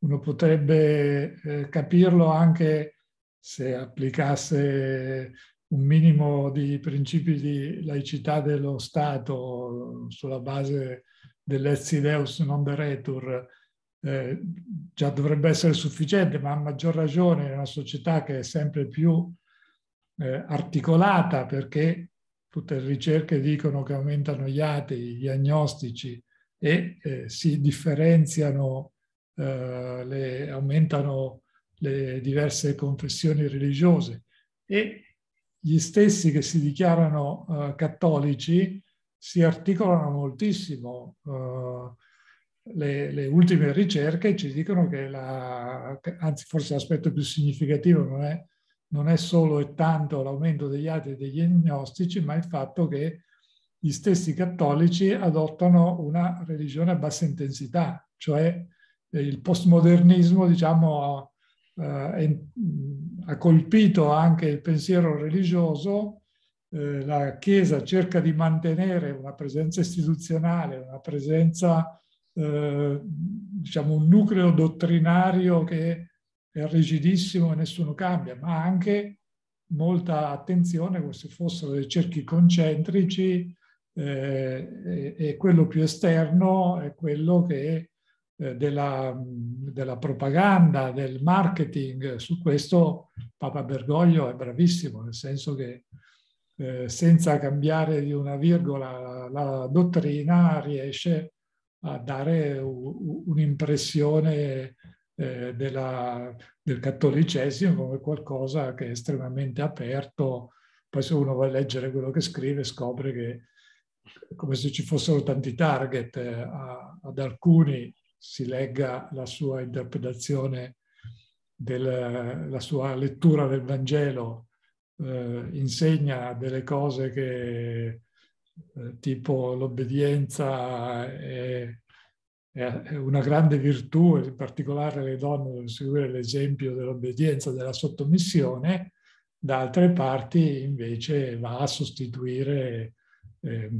uno potrebbe eh, capirlo anche se applicasse un minimo di principi di laicità dello Stato sulla base dell'ex non deretur, eh, già dovrebbe essere sufficiente, ma a maggior ragione in una società che è sempre più eh, articolata perché tutte le ricerche dicono che aumentano gli atei, i diagnostici e eh, si differenziano, eh, le, aumentano le diverse confessioni religiose e gli stessi che si dichiarano eh, cattolici si articolano moltissimo le, le, ultime ricerche ci dicono che, la, anzi forse l'aspetto più significativo non è, non è solo e tanto l'aumento degli atti degli agnostici, ma il fatto che gli stessi cattolici adottano una religione a bassa intensità, cioè eh, il postmodernismo diciamo, eh, ha colpito anche il pensiero religioso, eh, la Chiesa cerca di mantenere una presenza istituzionale, una presenza eh, diciamo un nucleo dottrinario che è rigidissimo e nessuno cambia, ma anche molta attenzione come se fossero dei cerchi concentrici eh, e, e, quello più esterno è quello che eh, della, della, propaganda, del marketing. Su questo Papa Bergoglio è bravissimo, nel senso che eh, senza cambiare di una virgola la dottrina riesce a a dare un'impressione eh, del cattolicesimo come qualcosa che è estremamente aperto. Poi se uno va a leggere quello che scrive scopre che come se ci fossero tanti target, eh, a, ad alcuni si legga la sua interpretazione, del, la sua lettura del Vangelo, eh, insegna delle cose che eh, tipo l'obbedienza è, è, una grande virtù, in particolare le donne devono seguire l'esempio dell'obbedienza, della sottomissione, da altre parti invece va a sostituire eh,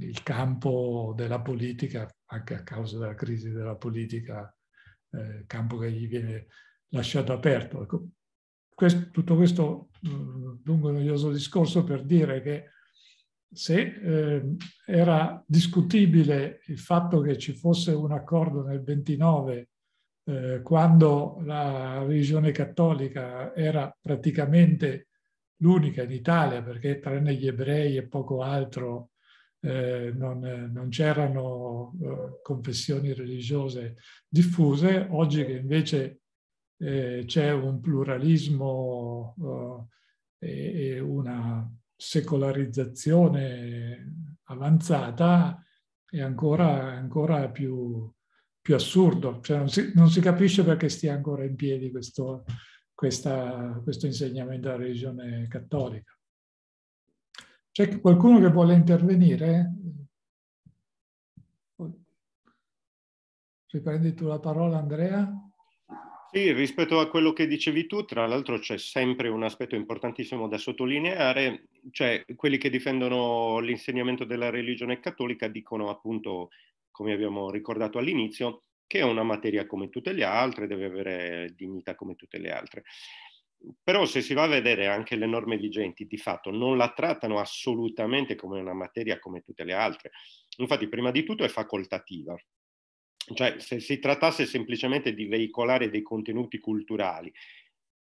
il campo della politica, anche a causa della crisi della politica, eh, campo che gli viene lasciato aperto. Ecco, questo, tutto questo mm, lungo e noioso discorso per dire che se eh, era discutibile il fatto che ci fosse un accordo nel 29 eh, quando la religione cattolica era praticamente l'unica in Italia, perché tranne gli ebrei e poco altro eh, non, non c'erano eh, confessioni religiose diffuse, oggi che invece eh, c'è un pluralismo eh, e, e una secolarizzazione avanzata è ancora, ancora più, più, assurdo, cioè non si, non si, capisce perché stia ancora in piedi questo, questa, questo insegnamento della religione cattolica. C'è qualcuno che vuole intervenire? Riprendi tu la parola Andrea? Sì, rispetto a quello che dicevi tu, tra l'altro c'è sempre un aspetto importantissimo da sottolineare, cioè quelli che difendono l'insegnamento della religione cattolica dicono appunto, come abbiamo ricordato all'inizio, che è una materia come tutte le altre, deve avere dignità come tutte le altre. Però se si va a vedere anche le norme vigenti, di fatto non la trattano assolutamente come una materia come tutte le altre. Infatti, prima di tutto è facoltativa, cioè, se si trattasse semplicemente di veicolare dei contenuti culturali,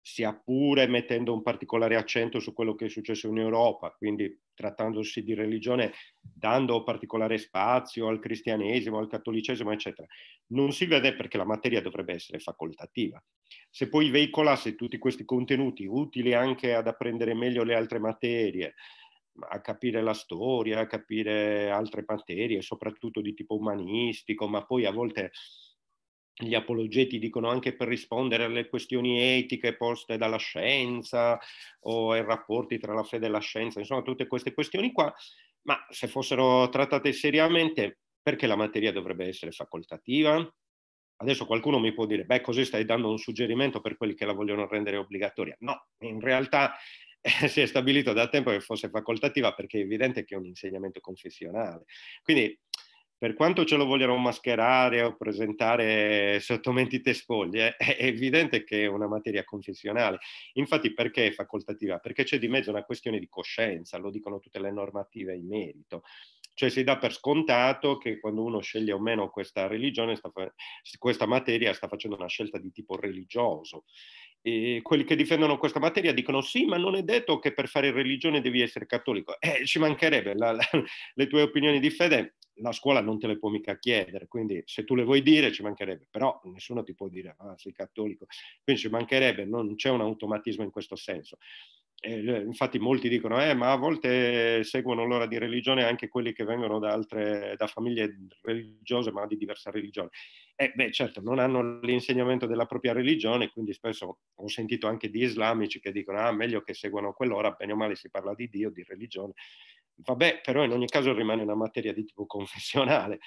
sia pure mettendo un particolare accento su quello che è successo in Europa, quindi trattandosi di religione, dando particolare spazio al cristianesimo, al cattolicesimo, eccetera. Non si vede perché la materia dovrebbe essere facoltativa. Se poi veicolasse tutti questi contenuti utili anche ad apprendere meglio le altre materie, a capire la storia, a capire altre materie, soprattutto di tipo umanistico, ma poi a volte gli apologeti dicono anche per rispondere alle questioni etiche poste dalla scienza o ai rapporti tra la fede e la scienza, insomma tutte queste questioni qua, ma se fossero trattate seriamente, perché la materia dovrebbe essere facoltativa? Adesso qualcuno mi può dire, beh, così stai dando un suggerimento per quelli che la vogliono rendere obbligatoria. No, in realtà eh, si è stabilito da tempo che fosse facoltativa perché è evidente che è un insegnamento confessionale. Quindi per quanto ce lo vogliano mascherare o presentare sotto mentite spoglie, eh, è evidente che è una materia confessionale. Infatti perché è facoltativa? Perché c'è di mezzo una questione di coscienza, lo dicono tutte le normative in merito. Cioè si dà per scontato che quando uno sceglie o meno questa religione, questa materia sta facendo una scelta di tipo religioso e quelli che difendono questa materia dicono sì, ma non è detto che per fare religione devi essere cattolico. Eh, ci mancherebbe, la, la, le tue opinioni di fede la scuola non te le può mica chiedere, quindi se tu le vuoi dire ci mancherebbe, però nessuno ti può dire ah, sei cattolico, quindi ci mancherebbe, non c'è un automatismo in questo senso. Eh, eh, infatti molti dicono, eh, ma a volte seguono l'ora di religione anche quelli che vengono da, altre, da famiglie religiose, ma di diversa religione. Eh, beh, certo, non hanno l'insegnamento della propria religione, quindi spesso ho sentito anche di islamici che dicono, ah, meglio che seguano quell'ora, bene o male si parla di Dio, di religione. Vabbè, però in ogni caso rimane una materia di tipo confessionale.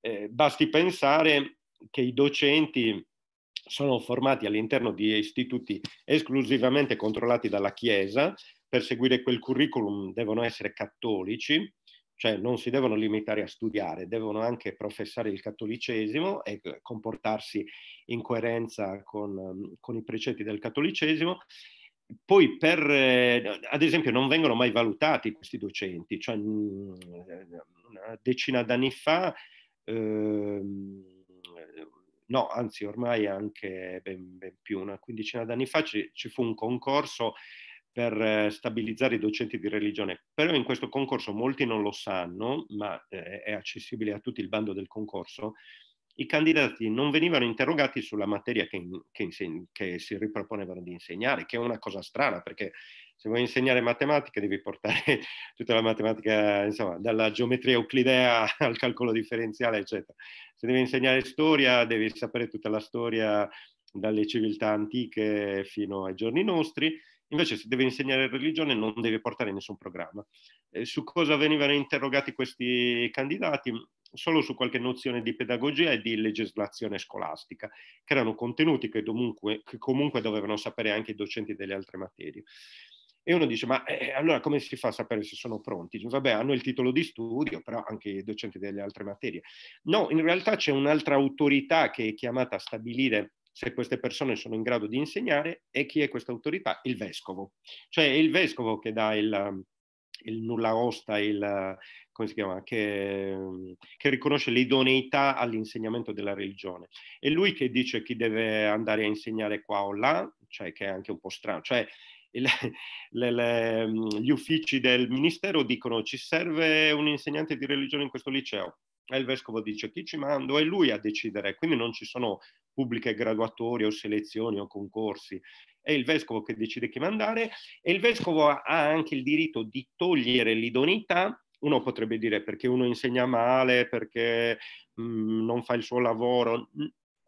Eh, basti pensare che i docenti sono formati all'interno di istituti esclusivamente controllati dalla Chiesa, per seguire quel curriculum devono essere cattolici, cioè non si devono limitare a studiare, devono anche professare il cattolicesimo e comportarsi in coerenza con, con i precetti del cattolicesimo. Poi, per, eh, ad esempio, non vengono mai valutati questi docenti, cioè mm, una decina d'anni fa... Eh, no, anzi ormai anche ben, ben più, una quindicina d'anni fa ci, ci fu un concorso per eh, stabilizzare i docenti di religione. Però in questo concorso molti non lo sanno, ma eh, è accessibile a tutti il bando del concorso, i candidati non venivano interrogati sulla materia che, che, che si riproponevano di insegnare, che è una cosa strana perché se vuoi insegnare matematica devi portare tutta la matematica, insomma, dalla geometria euclidea al calcolo differenziale, eccetera. Se devi insegnare storia, devi sapere tutta la storia dalle civiltà antiche fino ai giorni nostri. Invece se devi insegnare religione non devi portare nessun programma. E su cosa venivano interrogati questi candidati? Solo su qualche nozione di pedagogia e di legislazione scolastica, che erano contenuti che, comunque, che comunque dovevano sapere anche i docenti delle altre materie. E uno dice, ma eh, eh, allora come si fa a sapere se sono pronti? Dice, Vabbè, hanno il titolo di studio, però anche i docenti delle altre materie. No, in realtà c'è un'altra autorità che è chiamata a stabilire se queste persone sono in grado di insegnare e chi è questa autorità? Il vescovo. Cioè è il vescovo che dà il, il nulla osta, il, come si chiama, che, che riconosce l'idoneità all'insegnamento della religione. È lui che dice chi deve andare a insegnare qua o là, cioè che è anche un po' strano. Cioè, il, le, le, mm, gli uffici del ministero dicono ci serve un insegnante di religione in questo liceo. E il vescovo dice chi ci mando? È lui a decidere, quindi non ci sono pubbliche graduatorie o selezioni o concorsi. È il vescovo che decide chi mandare e il vescovo ha anche il diritto di togliere l'idoneità uno potrebbe dire perché uno insegna male, perché mh, mm, non fa il suo lavoro,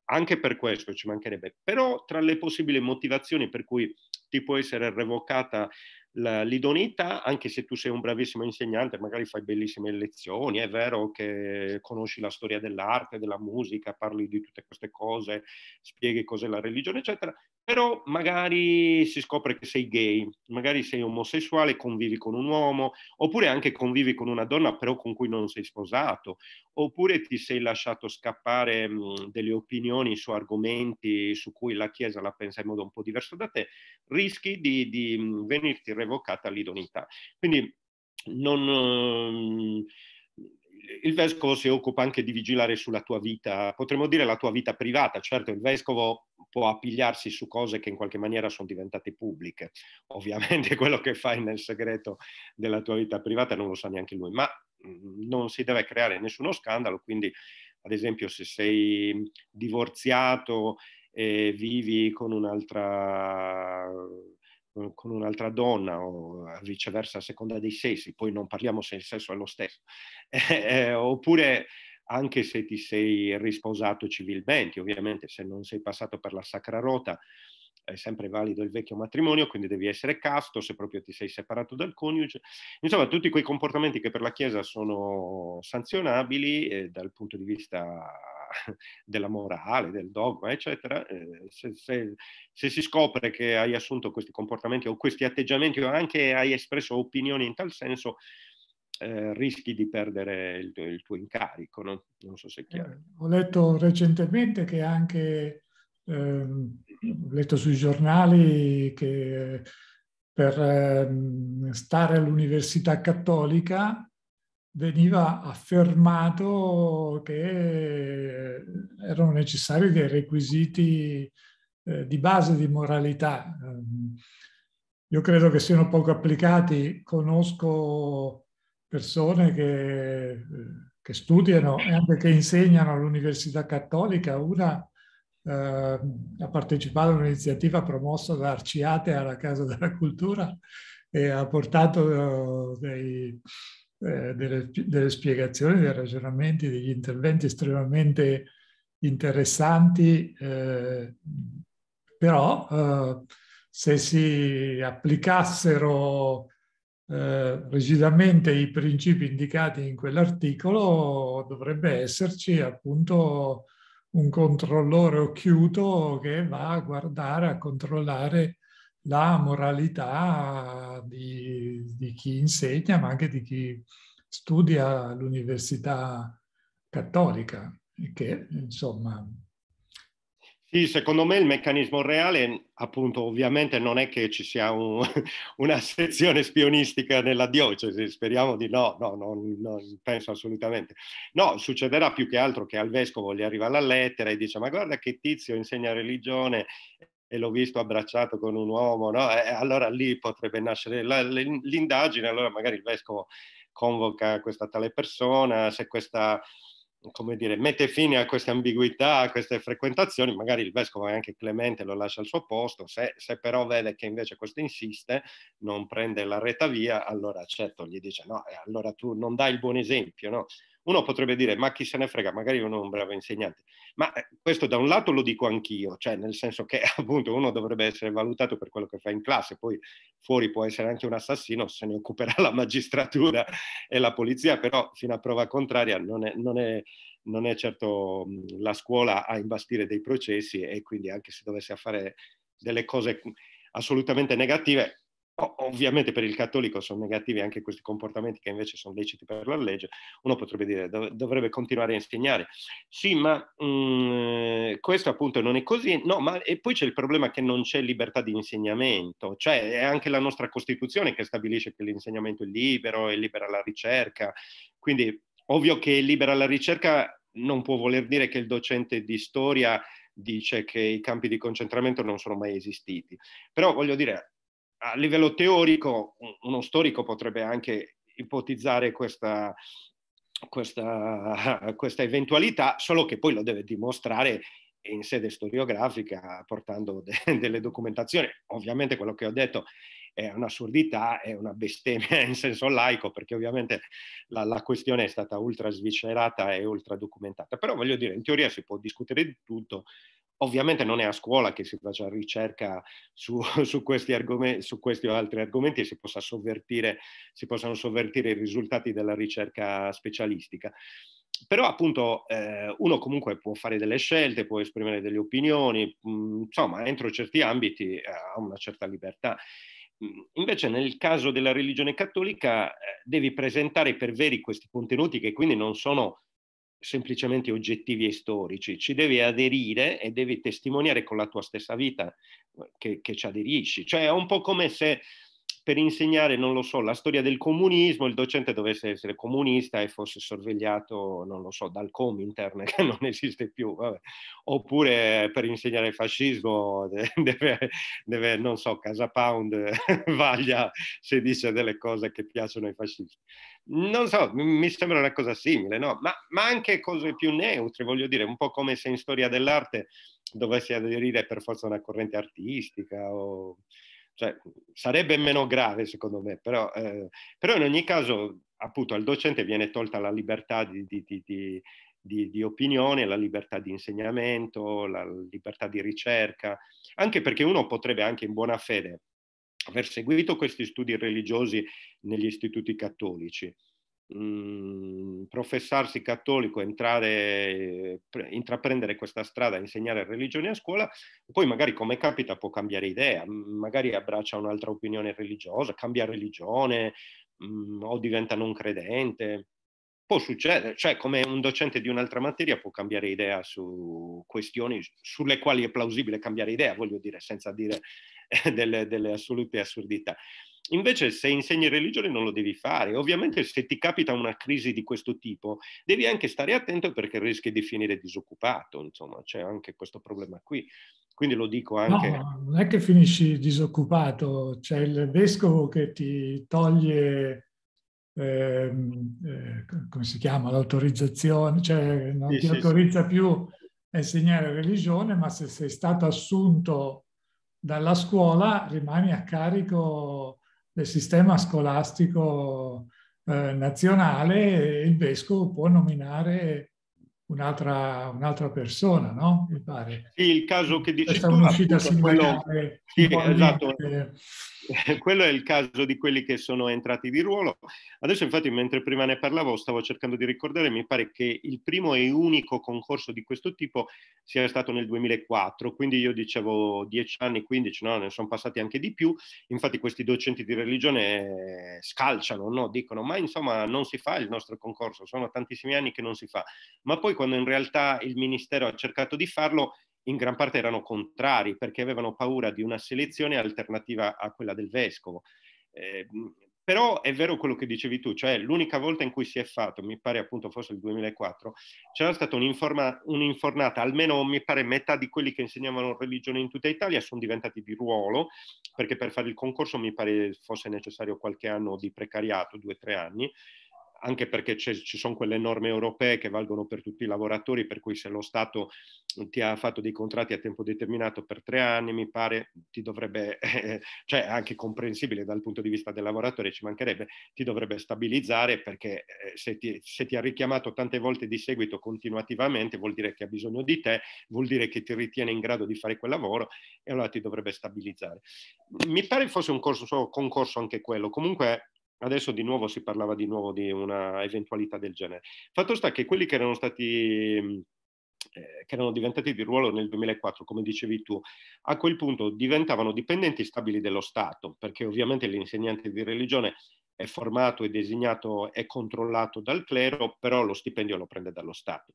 anche per questo ci mancherebbe. Però tra le possibili motivazioni per cui ti può essere revocata l'idoneità, anche se tu sei un bravissimo insegnante, magari fai bellissime lezioni, è vero che conosci la storia dell'arte, della musica, parli di tutte queste cose, spieghi cos'è la religione, eccetera, però magari si scopre che sei gay, magari sei omosessuale, convivi con un uomo, oppure anche convivi con una donna però con cui non sei sposato, oppure ti sei lasciato scappare mm, delle opinioni su argomenti su cui la Chiesa la pensa in modo un po' diverso da te, rischi di, di mm, venirti revocata l'idoneità. Quindi non... Eh, il vescovo si occupa anche di vigilare sulla tua vita, potremmo dire la tua vita privata. Certo, il vescovo può appigliarsi su cose che in qualche maniera sono diventate pubbliche. Ovviamente quello che fai nel segreto della tua vita privata non lo sa neanche lui, ma mm, non si deve creare nessuno scandalo, quindi ad esempio se sei divorziato e vivi con un'altra con un'altra donna o eh, viceversa a seconda dei sessi, poi non parliamo se il sesso è lo stesso, eh, oppure anche se ti sei risposato civilmente, ovviamente se non sei passato per la sacra rota è sempre valido il vecchio matrimonio, quindi devi essere casto se proprio ti sei separato dal coniuge. Insomma, tutti quei comportamenti che per la Chiesa sono sanzionabili eh, dal punto di vista della morale, del dogma, eccetera, eh, se, se, se, si scopre che hai assunto questi comportamenti o questi atteggiamenti o anche hai espresso opinioni in tal senso, eh, rischi di perdere il, il tuo incarico. No? Non so se è chiaro. Eh, ho letto recentemente che anche, ehm, ho letto sui giornali che eh, per ehm, stare all'Università Cattolica veniva affermato che eh, erano necessari dei requisiti eh, di base di moralità. Ehm, io credo che siano poco applicati, conosco persone che, eh, che studiano e anche che insegnano all'Università Cattolica, una eh, ha partecipato a un'iniziativa promossa da Arciate alla Casa della Cultura e ha portato eh, dei, eh, delle, delle, spiegazioni, dei ragionamenti, degli interventi estremamente interessanti, eh, però eh, se si applicassero eh, rigidamente i principi indicati in quell'articolo dovrebbe esserci appunto un controllore occhiuto che va a guardare, a controllare la moralità di, di chi insegna, ma anche di chi studia all'università cattolica, che insomma sì, secondo me il meccanismo reale, appunto, ovviamente non è che ci sia un, una sezione spionistica nella diocesi, speriamo di no, no, non no, penso assolutamente. No, succederà più che altro che al vescovo gli arriva la lettera e dice ma guarda che tizio insegna religione e l'ho visto abbracciato con un uomo, no? E allora lì potrebbe nascere la, l'indagine, allora magari il vescovo convoca questa tale persona, se questa come dire, mette fine a queste ambiguità, a queste frequentazioni, magari il vescovo è anche clemente, lo lascia al suo posto, se, se, però vede che invece questo insiste, non prende la retta via, allora certo gli dice no, allora tu non dai il buon esempio, no? Uno potrebbe dire, ma chi se ne frega, magari uno è un bravo insegnante. Ma eh, questo da un lato lo dico anch'io, cioè nel senso che appunto uno dovrebbe essere valutato per quello che fa in classe, poi fuori può essere anche un assassino, se ne occuperà la magistratura e la polizia, però fino a prova contraria non è, non è non è certo la scuola a imbastire dei processi e quindi anche se dovesse fare delle cose assolutamente negative, Ovviamente per il cattolico sono negativi anche questi comportamenti che invece sono leciti per la legge, uno potrebbe dire dov- dovrebbe continuare a insegnare. Sì, ma mh, mhmm, questo appunto non è così. No, ma e poi c'è il problema che non c'è libertà di insegnamento, cioè è anche la nostra Costituzione che stabilisce che l'insegnamento è libero, è libera la ricerca. Quindi ovvio che è libera la ricerca non può voler dire che il docente di storia dice che i campi di concentramento non sono mai esistiti. Però voglio dire, a livello teorico uno storico potrebbe anche ipotizzare questa, questa, questa eventualità, solo che poi lo deve dimostrare in sede storiografica portando de- delle documentazioni. Ovviamente quello che ho detto è un'assurdità, è una bestemmia in senso laico, perché ovviamente la, la, questione è stata ultra sviscerata e ultra documentata. Però voglio dire, in teoria si può discutere di tutto, Ovviamente non è a scuola che si faccia ricerca su, su, questi, argomenti, su questi o altri argomenti e si, possa si possano sovvertire i risultati della ricerca specialistica però appunto eh, uno comunque può fare delle scelte, può esprimere delle opinioni, mh, mm, insomma, entro certi ambiti eh, ha una certa libertà. Mm, invece nel caso della religione cattolica eh, devi presentare per veri questi contenuti che quindi non sono semplicemente oggettivi e storici, ci devi aderire e devi testimoniare con la tua stessa vita eh, che, che ci aderisci. Cioè è un po' come se per insegnare, non lo so, la storia del comunismo, il docente dovesse essere comunista e fosse sorvegliato, non lo so, dal Comintern che non esiste più, vabbè. oppure per insegnare il fascismo deve, deve, non so, Casa Pound vaglia se dice delle cose che piacciono ai fascisti. Non so, mi sembra una cosa simile, no? ma, ma anche cose più neutre, voglio dire, un po' come se in storia dell'arte dovessi aderire per forza a una corrente artistica o cioè, sarebbe meno grave secondo me, però, eh, però, in ogni caso appunto al docente viene tolta la libertà di, di, di, di opinione, la libertà di insegnamento, la libertà di ricerca, anche perché uno potrebbe anche in buona fede aver seguito questi studi religiosi negli istituti cattolici Mm, professarsi cattolico, entrare, intraprendere questa strada, insegnare religione a scuola, poi magari come capita può cambiare idea, mm, magari abbraccia un'altra opinione religiosa, cambia religione mm, o diventa non credente. Può succedere, cioè come un docente di un'altra materia può cambiare idea su questioni sulle quali è plausibile cambiare idea, voglio dire, senza dire delle, delle assolute assurdità. Invece se insegni religione non lo devi fare. Ovviamente se ti capita una crisi di questo tipo devi anche stare attento perché rischi di finire disoccupato, insomma c'è anche questo problema qui. Quindi lo dico anche... No, non è che finisci disoccupato, c'è il vescovo che ti toglie, ehm, eh, eh, come si chiama, l'autorizzazione, cioè non sì, ti sì, autorizza sì. più a insegnare religione, ma se sei stato assunto dalla scuola rimani a carico del sistema scolastico eh, nazionale il vescovo può nominare un'altra, un'altra persona, no? Mi pare. Sì, il caso che dici Questa tu. Un'uscita quello, sì, esatto. quello è il caso di quelli che sono entrati di ruolo. Adesso infatti mentre prima ne parlavo stavo cercando di ricordare, mi pare che il primo e unico concorso di questo tipo sia stato nel 2004, quindi io dicevo 10 anni, 15, no, ne sono passati anche di più. Infatti questi docenti di religione eh, scalciano, no? dicono ma insomma non si fa il nostro concorso, sono tantissimi anni che non si fa. Ma poi poi quando in realtà il Ministero ha cercato di farlo, in gran parte erano contrari perché avevano paura di una selezione alternativa a quella del vescovo. Eh, però è vero quello che dicevi tu, cioè l'unica volta in cui si è fatto, mi pare appunto fosse il 2004, c'era stata un'infornata, almeno mi pare metà di quelli che insegnavano religione in tutta Italia sono diventati di ruolo, perché per fare il concorso mi pare fosse necessario qualche anno di precariato, due o tre anni, anche perché ci sono quelle norme europee che valgono per tutti i lavoratori, per cui se lo Stato ti ha fatto dei contratti a tempo determinato per tre anni, mi pare ti dovrebbe, eh, cioè anche comprensibile dal punto di vista del lavoratore, ci mancherebbe, ti dovrebbe stabilizzare perché eh, se, ti, se, ti, ha richiamato tante volte di seguito continuativamente vuol dire che ha bisogno di te, vuol dire che ti ritiene in grado di fare quel lavoro e allora ti dovrebbe stabilizzare. Mi pare fosse un corso, concorso anche quello, comunque Adesso di nuovo si parlava di nuovo di una eventualità del genere. Fatto sta che quelli che erano stati mm, eh, che erano diventati di ruolo nel 2004, come dicevi tu, a quel punto diventavano dipendenti stabili dello Stato, perché ovviamente l'insegnante di religione è formato e designato e controllato dal clero, però lo stipendio lo prende dallo Stato.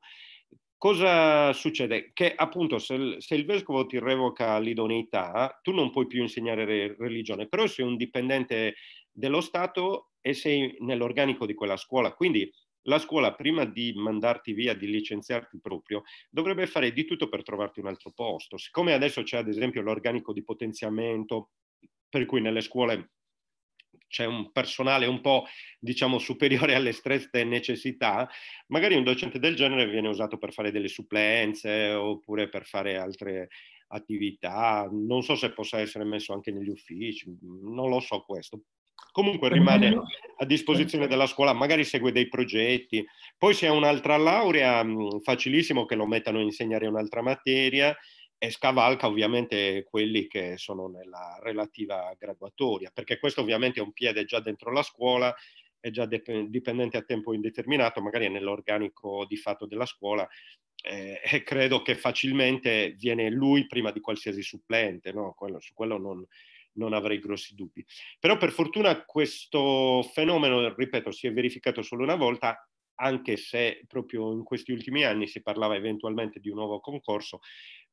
Cosa succede? Che appunto se, se il vescovo ti revoca l'idoneità, tu non puoi più insegnare re, religione, però sei un dipendente dello Stato e sei nell'organico di quella scuola. Quindi la scuola, prima di mandarti via, di licenziarti proprio, dovrebbe fare di tutto per trovarti un altro posto. Siccome adesso c'è ad esempio l'organico di potenziamento, per cui nelle scuole c'è un personale un po' diciamo superiore alle strette necessità, magari un docente del genere viene usato per fare delle supplenze oppure per fare altre attività, non so se possa essere messo anche negli uffici, non lo so questo, comunque rimane a disposizione della scuola, magari segue dei progetti, poi se ha un'altra laurea, facilissimo che lo mettano a insegnare un'altra materia e scavalca ovviamente quelli che sono nella relativa graduatoria, perché questo ovviamente è un piede già dentro la scuola, è già dipendente a tempo indeterminato, magari è nell'organico di fatto della scuola, eh, e credo che facilmente viene lui prima di qualsiasi supplente, no? quello, su quello non, non avrei grossi dubbi. Però per fortuna questo fenomeno, ripeto, si è verificato solo una volta, anche se proprio in questi ultimi anni si parlava eventualmente di un nuovo concorso,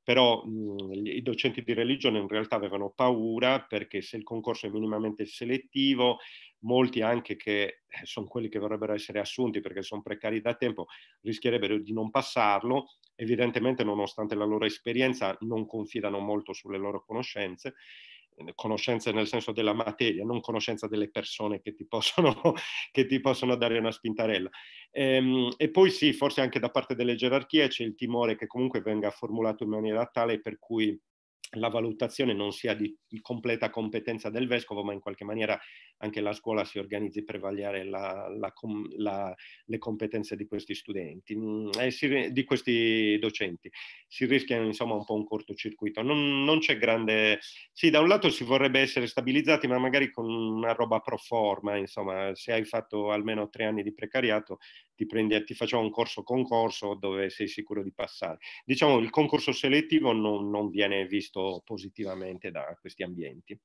però mh, i docenti di religione in realtà avevano paura perché se il concorso è minimamente selettivo, molti anche che eh, sono quelli che vorrebbero essere assunti perché sono precari da tempo, rischierebbero di non passarlo, evidentemente nonostante la loro esperienza non confidano molto sulle loro conoscenze conoscenze nel senso della materia, non conoscenza delle persone che ti possono, che ti possono dare una spintarella. Ehm, e poi sì, forse anche da parte delle gerarchie c'è il timore che comunque venga formulato in maniera tale per cui la valutazione non sia di, completa competenza del vescovo, ma in qualche maniera anche la scuola si organizzi per vagliare la, la, la, le competenze di questi studenti, mm, eh, si, di questi docenti. Si rischia insomma un po' un cortocircuito. Non, non c'è grande... Sì, da un lato si vorrebbe essere stabilizzati, ma magari con una roba pro forma, insomma, se hai fatto almeno tre anni di precariato ti, prendi, ti facciamo un corso concorso dove sei sicuro di passare. Diciamo il concorso selettivo non, non viene visto positivamente da questi ambienti.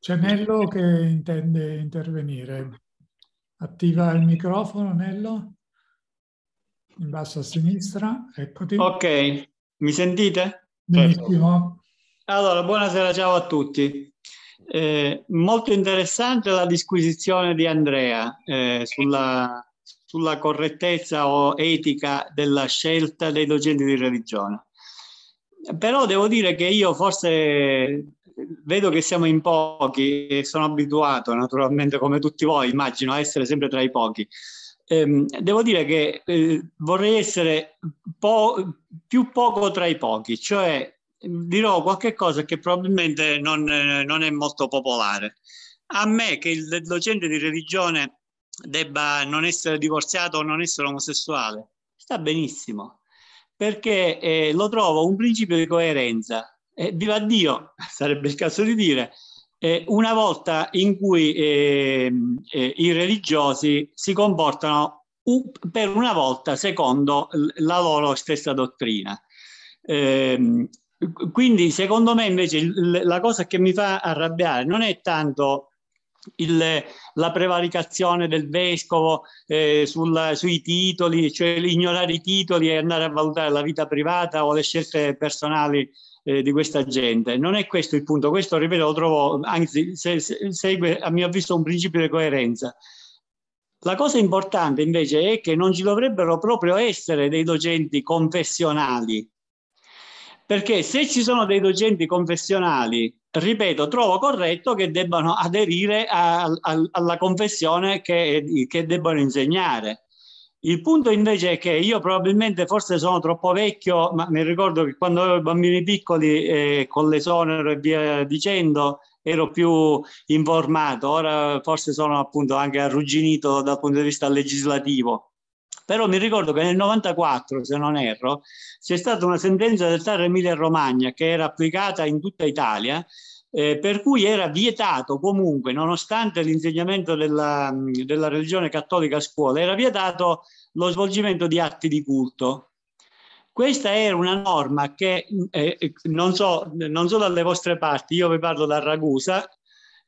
C'è Nello che intende intervenire. Attiva il microfono, Nello. In basso a sinistra, eccoti. Ok, mi sentite? Benissimo. Allora, buonasera, ciao a tutti. Eh, molto interessante la disquisizione di Andrea eh, sulla sulla correttezza o etica della scelta dei docenti di religione. Però devo dire che io forse vedo che siamo in pochi e sono abituato naturalmente come tutti voi immagino a essere sempre tra i pochi. Ehm, devo dire che eh, vorrei essere po più poco tra i pochi, cioè dirò qualche cosa che probabilmente non, eh, non è molto popolare. A me che il docente di religione debba non essere divorziato o non essere omosessuale. Sta benissimo, perché eh, lo trovo un principio di coerenza. Eh, viva Dio, sarebbe il caso di dire, eh, una volta in cui ehm, eh, i religiosi si comportano un, per una volta secondo la loro stessa dottrina. Ehm, quindi secondo me invece la cosa che mi fa arrabbiare non è tanto il, la prevaricazione del vescovo eh, sul, sui titoli, cioè ignorare i titoli e andare a valutare la vita privata o le scelte personali eh, di questa gente. Non è questo il punto, questo ripeto lo trovo, anzi se, se, segue a mio avviso un principio di coerenza. La cosa importante invece è che non ci dovrebbero proprio essere dei docenti confessionali, perché se ci sono dei docenti confessionali ripeto, trovo corretto che debbano aderire a, a, alla confessione che, che debbano insegnare. Il punto invece è che io probabilmente forse sono troppo vecchio, ma mi ricordo che quando avevo i bambini piccoli eh, con l'esonero e via dicendo ero più informato, ora forse sono appunto anche arrugginito dal punto di vista legislativo però mi ricordo che nel 94, se non erro, c'è stata una sentenza del TAR Emilia Romagna che era applicata in tutta Italia eh, per cui era vietato comunque, nonostante l'insegnamento della, della, religione cattolica a scuola, era vietato lo svolgimento di atti di culto. Questa era una norma che, eh, eh non, so, non so dalle vostre parti, io vi parlo da Ragusa,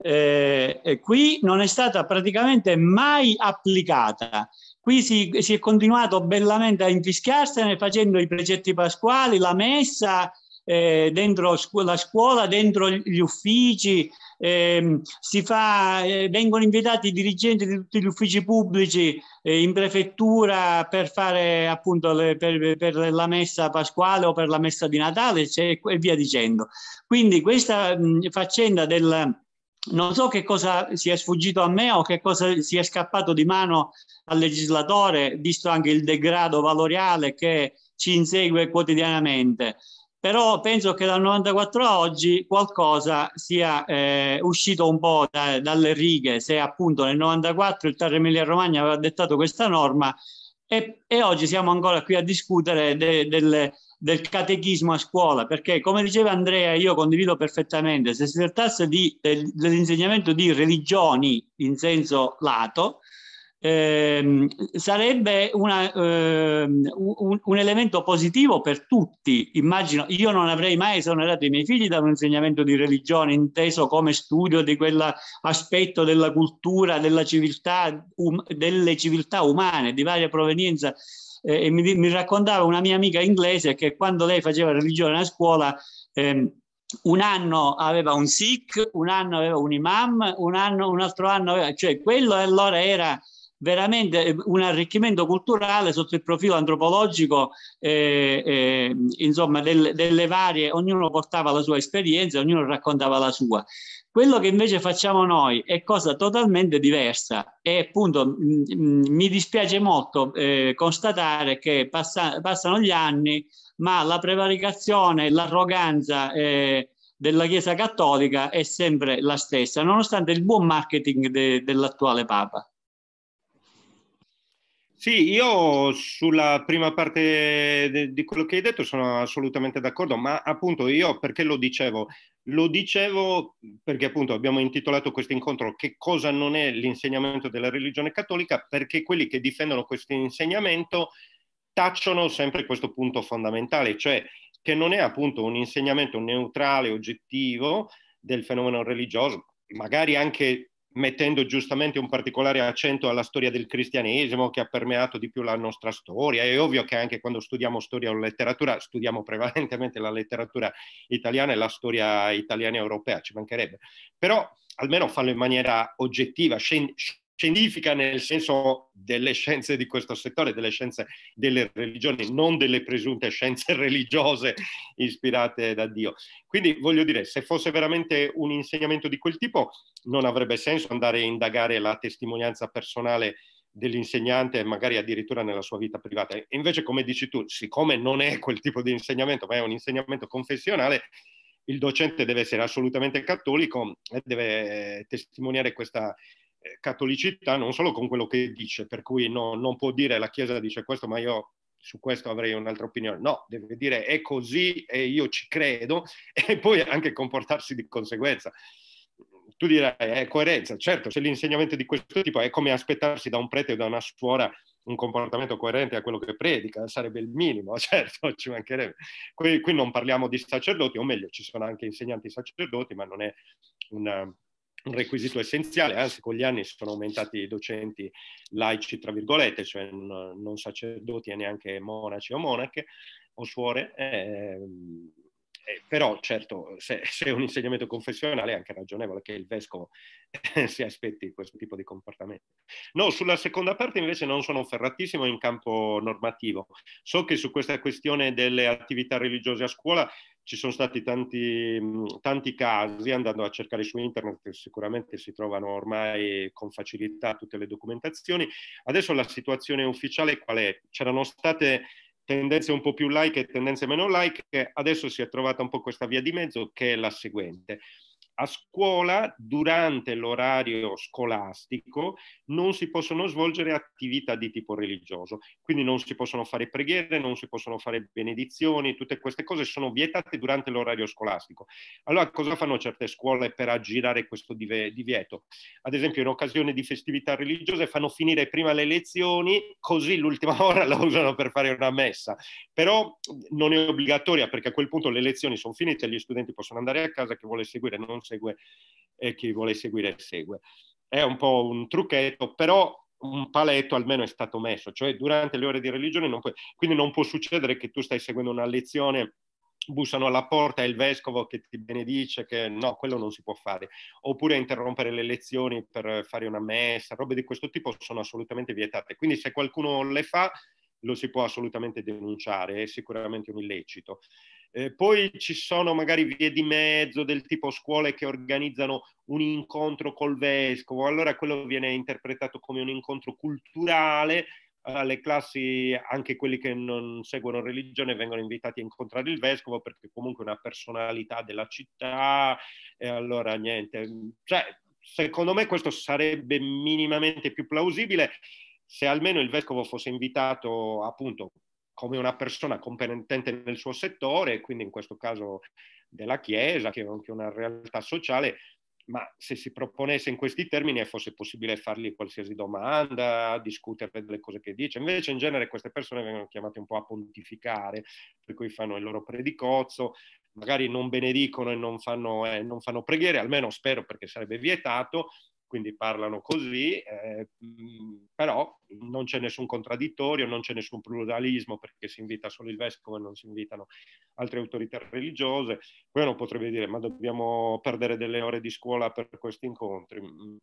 eh, qui non è stata praticamente mai applicata. Qui si, si è continuato bellamente a infischiarsene facendo i precetti pasquali, la messa, eh, dentro la scuola, dentro gli uffici, eh, fa, eh, vengono invitati i dirigenti di tutti gli uffici pubblici eh, in prefettura per fare appunto le, per, per, la messa pasquale o per la messa di Natale cioè, e via dicendo. Quindi questa mh, faccenda del non so che cosa sia sfuggito a me o che cosa sia scappato di mano al legislatore, visto anche il degrado valoriale che ci insegue quotidianamente. Però penso che dal 94 a oggi qualcosa sia eh, uscito un po' da, dalle righe, se appunto nel 94 il Tarre Emilia Romagna aveva dettato questa norma e, e, oggi siamo ancora qui a discutere de, delle del catechismo a scuola, perché come diceva Andrea, io condivido perfettamente, se si trattasse di, dell'insegnamento di religioni in senso lato, eh, sarebbe una, eh, un, un, elemento positivo per tutti. Immagino, io non avrei mai esonerato i miei figli da un insegnamento di religione inteso come studio di quell'aspetto della cultura, della civiltà, um, delle civiltà umane di varia provenienza eh, e mi, mi, raccontava una mia amica inglese che quando lei faceva religione a scuola ehm, un anno aveva un sikh, un anno aveva un imam, un, anno, un altro anno aveva, cioè quello allora era veramente eh, un arricchimento culturale sotto il profilo antropologico, eh, eh, insomma, del, delle varie, ognuno portava la sua esperienza, ognuno raccontava la sua. Quello che invece facciamo noi è cosa totalmente diversa e appunto mh, mh, mi dispiace molto eh, constatare che passa, passano gli anni, ma la prevaricazione, l'arroganza eh, della Chiesa Cattolica è sempre la stessa, nonostante il buon marketing de, dell'attuale Papa. Sì, io sulla prima parte di quello che hai detto sono assolutamente d'accordo, ma appunto io perché lo dicevo? Lo dicevo perché appunto abbiamo intitolato questo incontro Che cosa non è l'insegnamento della religione cattolica? Perché quelli che difendono questo insegnamento tacciono sempre questo punto fondamentale, cioè che non è appunto un insegnamento neutrale, oggettivo del fenomeno religioso, magari anche mettendo giustamente un particolare accento alla storia del cristianesimo che ha permeato di più la nostra storia. È ovvio che anche quando studiamo storia o letteratura, studiamo prevalentemente la letteratura italiana e la storia italiana e europea, ci mancherebbe. Però almeno fallo in maniera oggettiva, scien- scientifica nel senso delle scienze di questo settore, delle scienze delle religioni, non delle presunte scienze religiose ispirate da Dio. Quindi voglio dire, se fosse veramente un insegnamento di quel tipo, non avrebbe senso andare a indagare la testimonianza personale dell'insegnante, magari addirittura nella sua vita privata. invece, come dici tu, siccome non è quel tipo di insegnamento, ma è un insegnamento confessionale, il docente deve essere assolutamente cattolico e deve eh, testimoniare questa eh, cattolicità, non solo con quello che dice, per cui no, non può dire la Chiesa dice questo, ma io su questo avrei un'altra opinione. No, deve dire è così e io ci credo e poi anche comportarsi di conseguenza. Tu direi è coerenza, certo, se l'insegnamento di questo tipo è come aspettarsi da un prete o da una suora un comportamento coerente a quello che predica, sarebbe il minimo, certo, ci mancherebbe. Qui, qui non parliamo di sacerdoti, o meglio, ci sono anche insegnanti sacerdoti, ma non è una, un requisito essenziale, anzi con gli anni sono aumentati i docenti laici, tra virgolette, cioè non, sacerdoti e neanche monaci o monache o suore, eh, eh, però certo se, se, è un insegnamento confessionale è anche ragionevole che il vescovo eh, si aspetti questo tipo di comportamento. No, sulla seconda parte invece non sono ferratissimo in campo normativo. So che su questa questione delle attività religiose a scuola ci sono stati tanti, tanti, casi, andando a cercare su internet sicuramente si trovano ormai con facilità tutte le documentazioni. Adesso la situazione ufficiale qual è? C'erano state tendenze un po' più like e tendenze meno like, adesso si è trovata un po' questa via di mezzo che è la seguente a scuola durante l'orario scolastico non si possono svolgere attività di tipo religioso, quindi non si possono fare preghiere, non si possono fare benedizioni, tutte queste cose sono vietate durante l'orario scolastico. Allora cosa fanno certe scuole per aggirare questo divieto? Ad esempio in occasione di festività religiose fanno finire prima le lezioni, così l'ultima ora la usano per fare una messa, però non è obbligatoria perché a quel punto le lezioni sono finite, gli studenti possono andare a casa, chi vuole seguire non si segue e chi vuole seguire segue. È un po' un trucchetto, però un paletto almeno è stato messo, cioè durante le ore di religione non puoi, quindi non può succedere che tu stai seguendo una lezione bussano alla porta, e il vescovo che ti benedice, che no, quello non si può fare, oppure interrompere le lezioni per fare una messa, robe di questo tipo sono assolutamente vietate. Quindi se qualcuno le fa, lo si può assolutamente denunciare, è sicuramente un illecito. Eh, poi ci sono magari vie di mezzo del tipo scuole che organizzano un incontro col vescovo, allora quello viene interpretato come un incontro culturale, alle eh, classi anche quelli che non seguono religione vengono invitati a incontrare il vescovo perché comunque è una personalità della città e allora niente. Cioè, secondo me questo sarebbe minimamente più plausibile se almeno il vescovo fosse invitato appunto come una persona competente nel suo settore, quindi in questo caso della Chiesa, che è anche una realtà sociale, ma se si proponesse in questi termini fosse possibile fargli qualsiasi domanda, discutere delle cose che dice. Invece in genere queste persone vengono chiamate un po' a pontificare, per cui fanno il loro predicozzo, magari non benedicono e non fanno, eh, non fanno preghiere, almeno spero perché sarebbe vietato, quindi parlano così, eh, mm, però non c'è nessun contraddittorio, non c'è nessun pluralismo perché si invita solo il vescovo e non si invitano altre autorità religiose. Poi uno potrebbe dire ma dobbiamo perdere delle ore di scuola per questi incontri. Mm,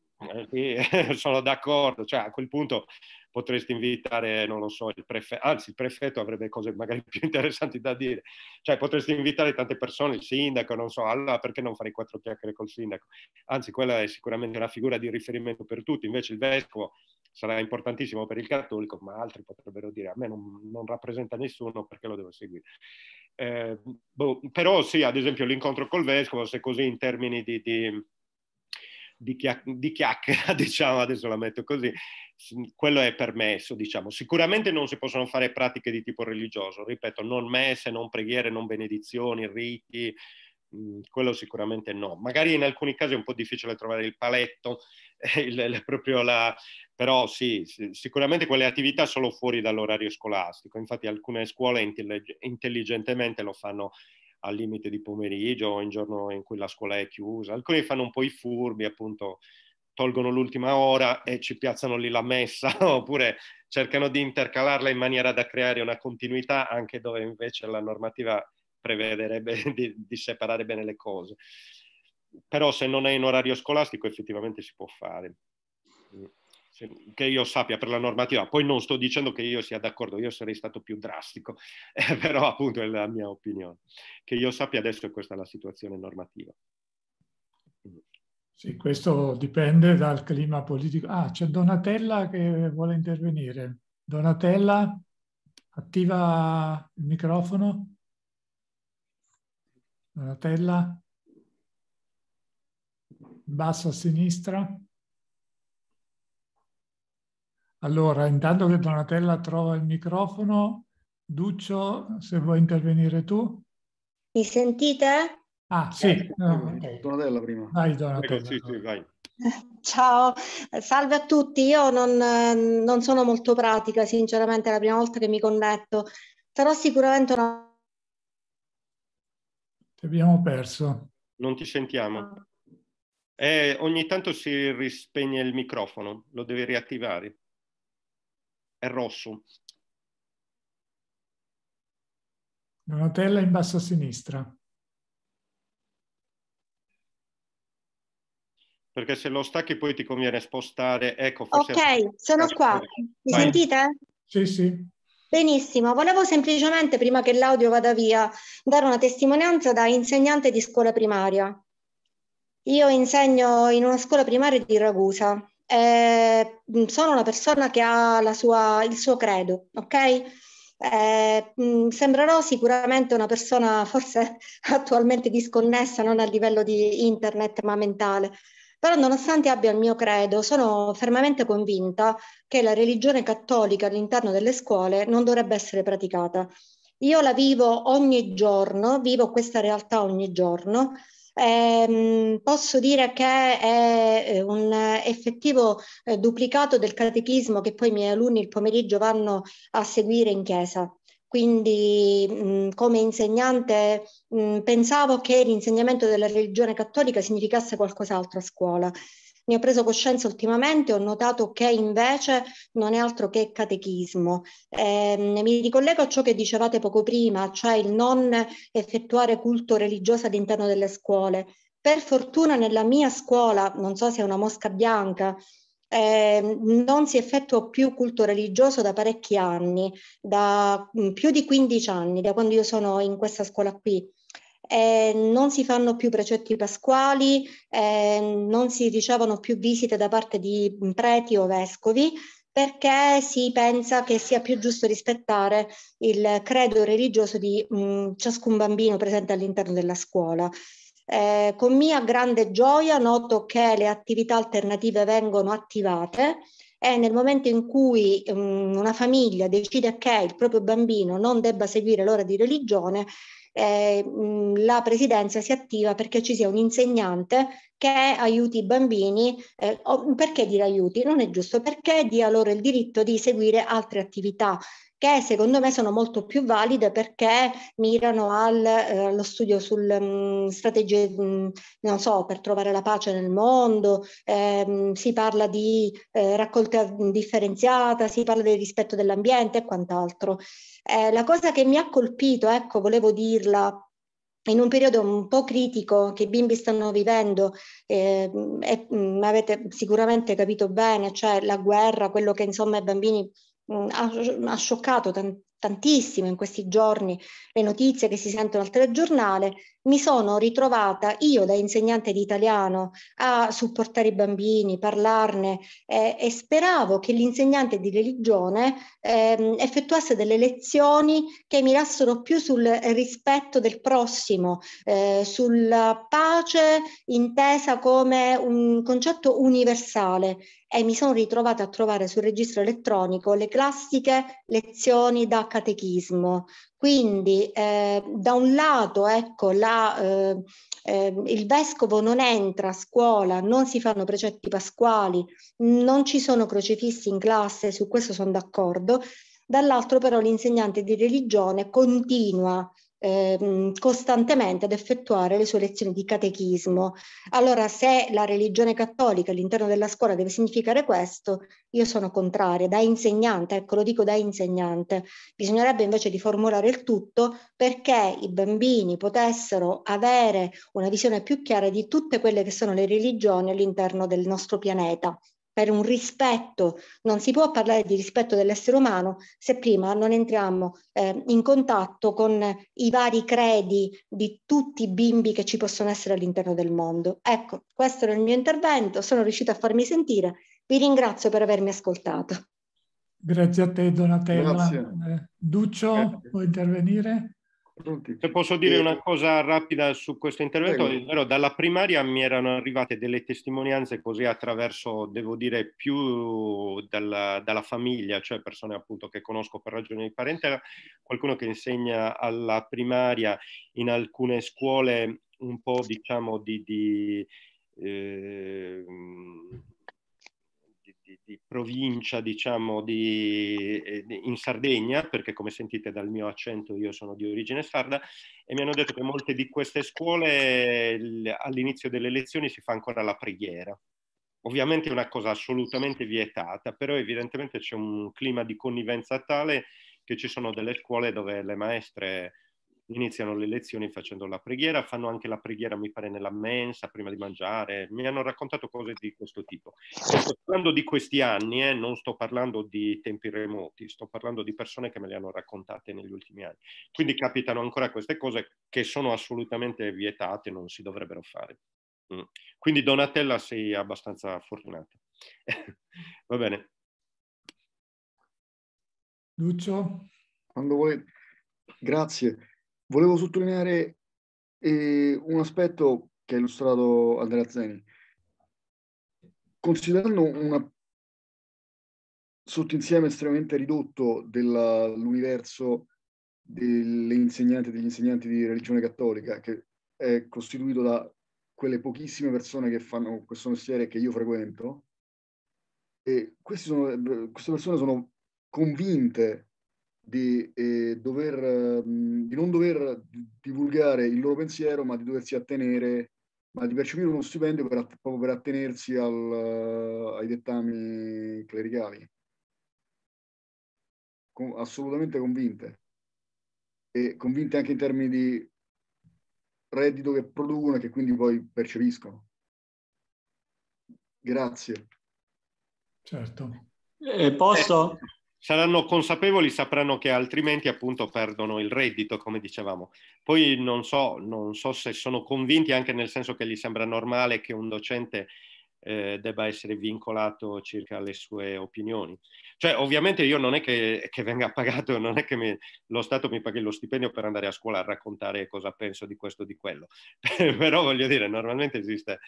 e eh, sono d'accordo, cioè a quel punto potresti invitare, non lo so, il prefetto, anzi il prefetto avrebbe cose magari più interessanti da dire, cioè potresti invitare tante persone, il sindaco, non so, allora perché non fare quattro chiacchiere col sindaco? Anzi, quella è sicuramente una figura di riferimento per tutti, invece il vescovo sarà importantissimo per il cattolico, ma altri potrebbero dire a me non, non rappresenta nessuno perché lo devo seguire. Eh, boh, però sì, ad esempio l'incontro col vescovo, se così in termini di, di di, chiac- di chiacchiera, diciamo, adesso la metto così, quello è permesso, diciamo. Sicuramente non si possono fare pratiche di tipo religioso, ripeto, non messe, non preghiere, non benedizioni, riti, mm, quello sicuramente no. Magari in alcuni casi è un po' difficile trovare il paletto, eh, il, il, proprio la... però sì, sicuramente quelle attività sono fuori dall'orario scolastico. Infatti alcune scuole intelligentemente lo fanno al limite di pomeriggio o in giorno in cui la scuola è chiusa. Alcuni fanno un po' i furbi, appunto, tolgono l'ultima ora e ci piazzano lì la messa, oppure cercano di intercalarla in maniera da creare una continuità anche dove invece la normativa prevederebbe di, di separare bene le cose. Però se non è in orario scolastico effettivamente si può fare. Cioè, che io sappia per la normativa. Poi non sto dicendo che io sia d'accordo, io sarei stato più drastico, eh, però appunto è la mia opinione. Che io sappia adesso è questa la situazione normativa. Mm. Sì, questo dipende dal clima politico. Ah, c'è Donatella che vuole intervenire. Donatella, attiva il microfono. Donatella, in basso a sinistra. Allora, intanto che Donatella trova il microfono, Duccio, se vuoi intervenire tu. Mi sentite? Ah, sì. Ah, Donatella prima. Vai, Donatella. Sì, sì, vai. Ciao, salve a tutti. Io non, non sono molto pratica, sinceramente è la prima volta che mi connetto. Sarò sicuramente una... Ti abbiamo perso. Non ti sentiamo. Eh, ogni tanto si rispegne il microfono, lo devi riattivare è rosso. Donatella in basso a sinistra. Perché se lo stacchi poi ti conviene spostare. Ecco, forse ok, sono qua. Mi Vai. sentite? Sì, sì. Benissimo, volevo semplicemente, prima che l'audio vada via, dare una testimonianza da insegnante di scuola primaria. Io insegno in una scuola primaria di Ragusa, eh, mm, sono una persona che ha sua, il suo credo, ok? Eh, mh, mm, sembrerò sicuramente una persona forse attualmente disconnessa, non a livello di internet ma mentale, però nonostante abbia il mio credo, sono fermamente convinta che la religione cattolica all'interno delle scuole non dovrebbe essere praticata. Io la vivo ogni giorno, vivo questa realtà ogni giorno eh, posso dire che è eh, un effettivo eh, duplicato del catechismo che poi i miei alunni il pomeriggio vanno a seguire in chiesa. Quindi mh, mm, come insegnante mh, mm, pensavo che l'insegnamento della religione cattolica significasse qualcos'altro a scuola ne ho preso coscienza ultimamente, e ho notato che invece non è altro che catechismo. Eh, mi ricollego a ciò che dicevate poco prima, cioè il non effettuare culto religioso all'interno delle scuole. Per fortuna nella mia scuola, non so se è una mosca bianca, eh, non si effettua più culto religioso da parecchi anni, da mm, più di 15 anni, da quando io sono in questa scuola qui eh, non si fanno più precetti pasquali, eh, non si ricevono più visite da parte di preti o vescovi perché si pensa che sia più giusto rispettare il credo religioso di mh, mm, ciascun bambino presente all'interno della scuola. Eh, con mia grande gioia noto che le attività alternative vengono attivate e nel momento in cui um, una famiglia decide che il proprio bambino non debba seguire l'ora di religione, eh, mh, mm, la presidenza si attiva perché ci sia un insegnante che aiuti i bambini. Eh, mm, perché dire aiuti? Non è giusto, perché dia loro il diritto di seguire altre attività che secondo me sono molto più valide perché mirano al, eh, allo studio sulle mh, mm, strategie, mh, non so, per trovare la pace nel mondo, ehm, si parla di eh, raccolta differenziata, si parla del rispetto dell'ambiente e quant'altro. Eh, la cosa che mi ha colpito, ecco, volevo dirla, in un periodo un po' critico che i bimbi stanno vivendo, eh, e, mh, mm, avete sicuramente capito bene, cioè la guerra, quello che insomma i bambini Mm, ha, ha scioccato tantissimo tantissimo in questi giorni le notizie che si sentono al telegiornale, mi sono ritrovata io da insegnante di italiano a supportare i bambini, parlarne eh, e speravo che l'insegnante di religione eh, effettuasse delle lezioni che mirassero più sul rispetto del prossimo, eh, sulla pace intesa come un concetto universale e mi sono ritrovata a trovare sul registro elettronico le classiche lezioni da catechismo. Quindi eh, da un lato ecco, la, eh, eh, il vescovo non entra a scuola, non si fanno precetti pasquali, non ci sono crocifissi in classe, su questo sono d'accordo, dall'altro però l'insegnante di religione continua ehm, costantemente ad effettuare le sue lezioni di catechismo. Allora, se la religione cattolica all'interno della scuola deve significare questo, io sono contraria, da insegnante, ecco lo dico da insegnante. Bisognerebbe invece riformulare il tutto perché i bambini potessero avere una visione più chiara di tutte quelle che sono le religioni all'interno del nostro pianeta per un rispetto. Non si può parlare di rispetto dell'essere umano se prima non entriamo eh, in contatto con i vari credi di tutti i bimbi che ci possono essere all'interno del mondo. Ecco, questo era il mio intervento, sono riuscita a farmi sentire. Vi ringrazio per avermi ascoltato. Grazie a te Donatella. Grazie. Eh, Duccio, Grazie. vuoi intervenire? Se posso dire una cosa rapida su questo intervento, Prego. dalla primaria mi erano arrivate delle testimonianze così attraverso, devo dire, più dalla, dalla famiglia, cioè persone appunto che conosco per ragioni di parentela, qualcuno che insegna alla primaria in alcune scuole un po' diciamo di... di eh, di provincia, diciamo, eh, di, in Sardegna, perché come sentite dal mio accento io sono di origine sarda, e mi hanno detto che molte di queste scuole all'inizio delle lezioni si fa ancora la preghiera. Ovviamente è una cosa assolutamente vietata, però evidentemente c'è un clima di connivenza tale che ci sono delle scuole dove le maestre iniziano le lezioni facendo la preghiera, fanno anche la preghiera, mi pare, nella mensa prima di mangiare, mi hanno raccontato cose di questo tipo. sto parlando di questi anni, eh, non sto parlando di tempi remoti, sto parlando di persone che me le hanno raccontate negli ultimi anni. Quindi capitano ancora queste cose che sono assolutamente vietate, non si dovrebbero fare. Mm. Quindi Donatella sei abbastanza fortunata. Va bene. Lucio? Quando vuoi. Grazie volevo sottolineare eh, un aspetto che ha illustrato Andrea Zeni. Considerando un sottinsieme estremamente ridotto dell'universo delle insegnanti e degli insegnanti di religione cattolica, che è costituito da quelle pochissime persone che fanno questo mestiere che io frequento, e sono, queste persone sono convinte di, eh, dover, di, non dover divulgare il loro pensiero, ma di doversi attenere, ma di percepire uno stipendio per, proprio per attenersi al, ai dettami clericali. Con, assolutamente convinte. E convinte anche in termini di reddito che producono e che quindi poi percepiscono. Grazie. Certo. Eh, posso? Eh saranno consapevoli, sapranno che altrimenti appunto perdono il reddito, come dicevamo. Poi non so, non so se sono convinti, anche nel senso che gli sembra normale che un docente eh, debba essere vincolato circa le sue opinioni. Cioè, ovviamente io non è che, che venga pagato, non è che mi, lo Stato mi paghi lo stipendio per andare a scuola a raccontare cosa penso di questo o di quello, però voglio dire, normalmente esiste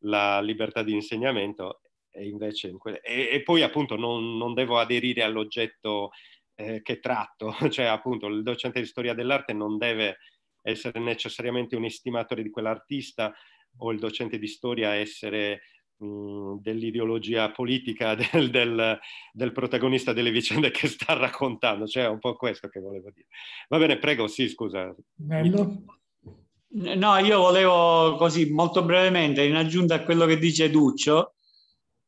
la libertà di insegnamento e, invece que- e, e poi appunto non, non, devo aderire all'oggetto eh, che tratto, cioè appunto il docente di storia dell'arte non deve essere necessariamente un estimatore di quell'artista o il docente di storia essere mm, dell'ideologia politica del, del, del, protagonista delle vicende che sta raccontando, cioè è un po' questo che volevo dire. Va bene, prego, sì, scusa. Bello. No, io volevo così molto brevemente, in aggiunta a quello che dice Duccio,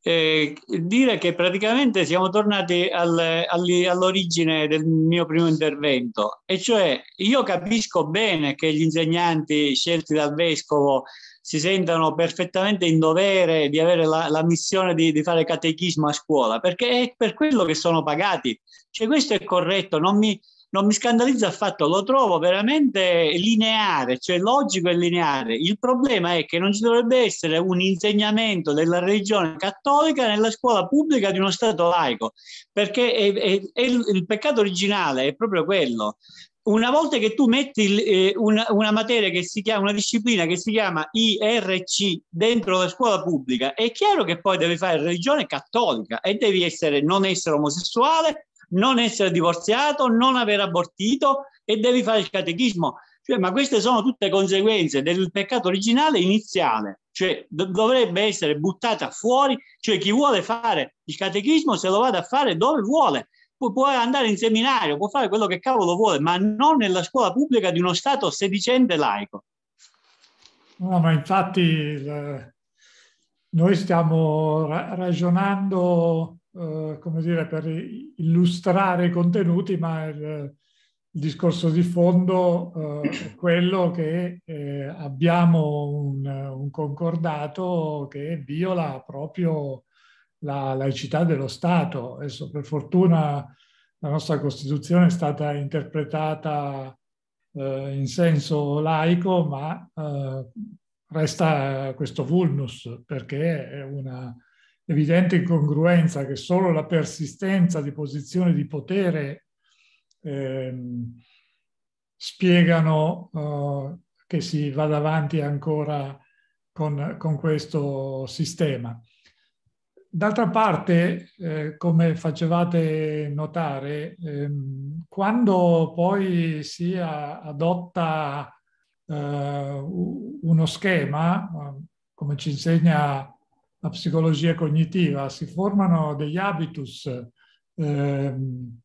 eh, dire che praticamente siamo tornati al, all'origine del mio primo intervento, e cioè io capisco bene che gli insegnanti scelti dal vescovo si sentano perfettamente in dovere di avere la, la missione di, di, fare catechismo a scuola, perché è per quello che sono pagati. Cioè questo è corretto, non mi, non mi scandalizza affatto, lo trovo veramente lineare, cioè logico e lineare. Il problema è che non ci dovrebbe essere un insegnamento della religione cattolica nella scuola pubblica di uno Stato laico, perché è, è, è il, il peccato originale è proprio quello una volta che tu metti eh, una, una, materia che si chiama, una disciplina che si chiama IRC dentro la scuola pubblica, è chiaro che poi devi fare religione cattolica e devi essere, non essere omosessuale, non essere divorziato, non aver abortito e devi fare il catechismo. Cioè, ma queste sono tutte conseguenze del peccato originale iniziale, cioè dovrebbe essere buttata fuori, cioè chi vuole fare il catechismo se lo vada a fare dove vuole, Pu- può andare in seminario, può fare quello che cavolo vuole, ma non nella scuola pubblica di uno Stato sedicente laico. No, ma infatti eh, noi stiamo ra- ragionando eh, come dire, per illustrare i contenuti, ma il, il discorso di fondo eh, è quello che eh, abbiamo un, un, concordato che viola proprio la laicità dello Stato. Adesso, per fortuna, la nostra Costituzione è stata interpretata eh, in senso laico, ma eh, resta questo vulnus perché è una evidente incongruenza che solo la persistenza di posizioni di potere ehm, spiegano eh, che si vada avanti ancora con, con questo sistema. D'altra parte, eh, come facevate notare, ehm, quando poi si adotta eh, uno schema, eh, come ci insegna la psicologia cognitiva, si formano degli habitus, ehm,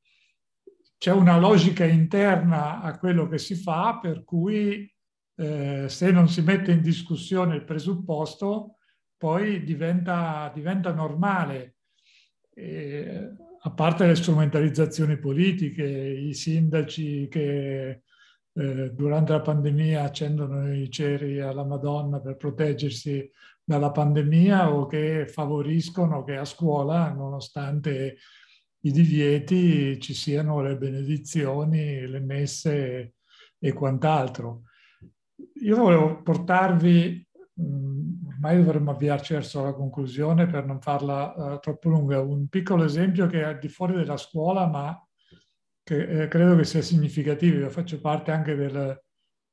c'è una logica interna a quello che si fa per cui eh, se non si mette in discussione il presupposto, poi diventa, diventa normale. E, a parte le strumentalizzazioni politiche, i sindaci che eh, durante la pandemia accendono i ceri alla Madonna per proteggersi dalla pandemia o che favoriscono che a scuola, nonostante i divieti, ci siano le benedizioni, le messe e quant'altro. Io volevo portarvi, mm, ormai dovremmo avviarci verso la conclusione per non farla eh, troppo lunga, un piccolo esempio che è al di fuori della scuola, ma che eh, credo che sia significativo. Io faccio parte anche del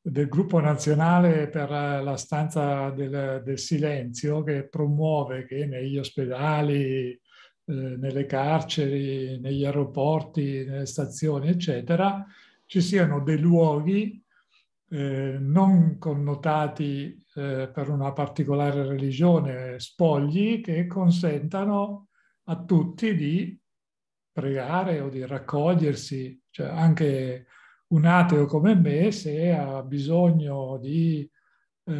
del gruppo nazionale per eh, la stanza del, del silenzio che promuove che negli ospedali, eh, nelle carceri, negli aeroporti, nelle stazioni, eccetera, ci siano dei luoghi eh, non connotati eh, per una particolare religione, spogli, che consentano a tutti di pregare o di raccogliersi, cioè anche un ateo come me, se ha bisogno di eh,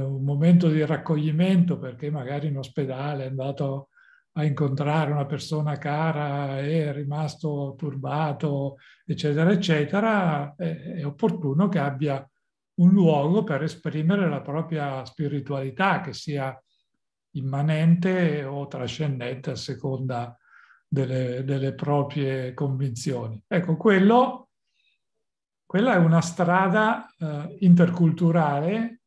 un momento di raccoglimento perché magari in ospedale è andato a incontrare una persona cara e è rimasto turbato, eccetera, eccetera, è, è opportuno che abbia un luogo per esprimere la propria spiritualità, che sia immanente o trascendente a seconda delle, delle proprie convinzioni. Ecco, quello quella è una strada eh, interculturale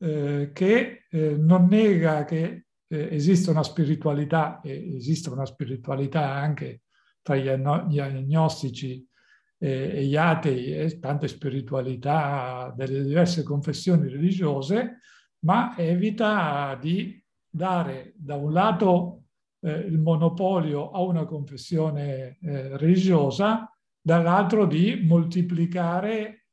eh, che eh, non nega che eh, esista una spiritualità e esiste una spiritualità anche tra gli, agnostici e gli atei e eh, tante spiritualità delle diverse confessioni religiose, ma evita di dare da un lato eh, il monopolio a una confessione eh, religiosa dall'altro di moltiplicare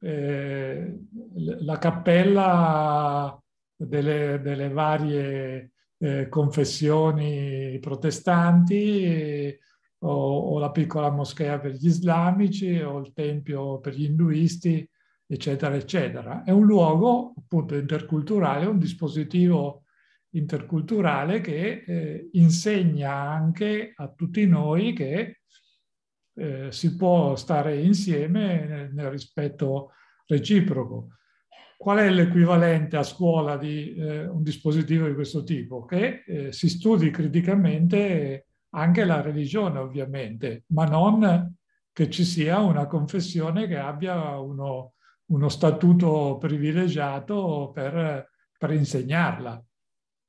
eh, la cappella delle, delle varie eh, confessioni protestanti eh, o, o, la piccola moschea per gli islamici o il tempio per gli induisti, eccetera, eccetera. È un luogo appunto interculturale, un dispositivo interculturale che eh, insegna anche a tutti noi che eh, si può stare insieme nel, nel, rispetto reciproco. Qual è l'equivalente a scuola di eh, un dispositivo di questo tipo? Che eh, si studi criticamente anche la religione, ovviamente, ma non che ci sia una confessione che abbia uno, uno statuto privilegiato per, per insegnarla.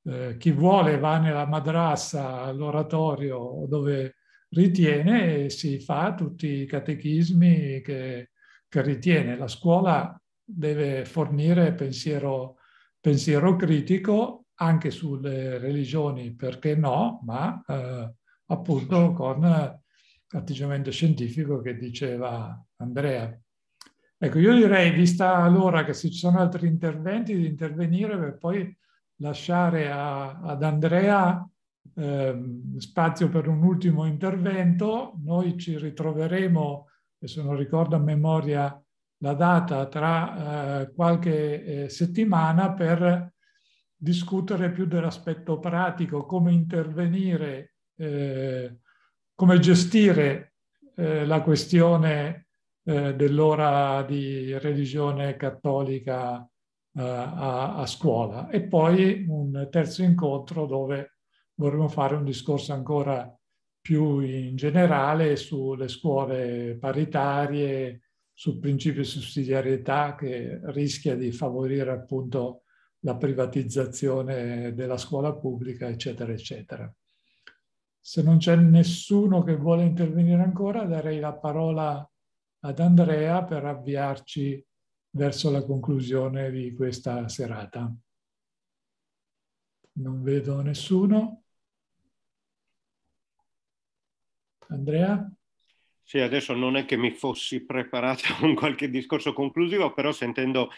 Eh, chi vuole va nella madrassa, all'oratorio, dove ritiene e si fa tutti i catechismi che, che ritiene. La scuola deve fornire pensiero, pensiero, critico anche sulle religioni, perché no, ma eh, appunto con eh, atteggiamento scientifico che diceva Andrea. Ecco, io direi, vista l'ora che se ci sono altri interventi, di intervenire per poi lasciare a, ad Andrea Ehm, spazio per un ultimo intervento. Noi ci ritroveremo, se non ricordo a memoria la data, tra eh, qualche eh, settimana per discutere più dell'aspetto pratico, come intervenire, eh, come gestire eh, la questione eh, dell'ora di religione cattolica a, a scuola. E poi un terzo incontro dove vorremmo fare un discorso ancora più in generale sulle scuole paritarie, sul principio di sussidiarietà che rischia di favorire appunto la privatizzazione della scuola pubblica, eccetera, eccetera. Se non c'è nessuno che vuole intervenire ancora, darei la parola ad Andrea per avviarci verso la conclusione di questa serata. Non vedo nessuno. Andrea? Sì, adesso non è che mi fossi preparata con qualche discorso conclusivo, però sentendo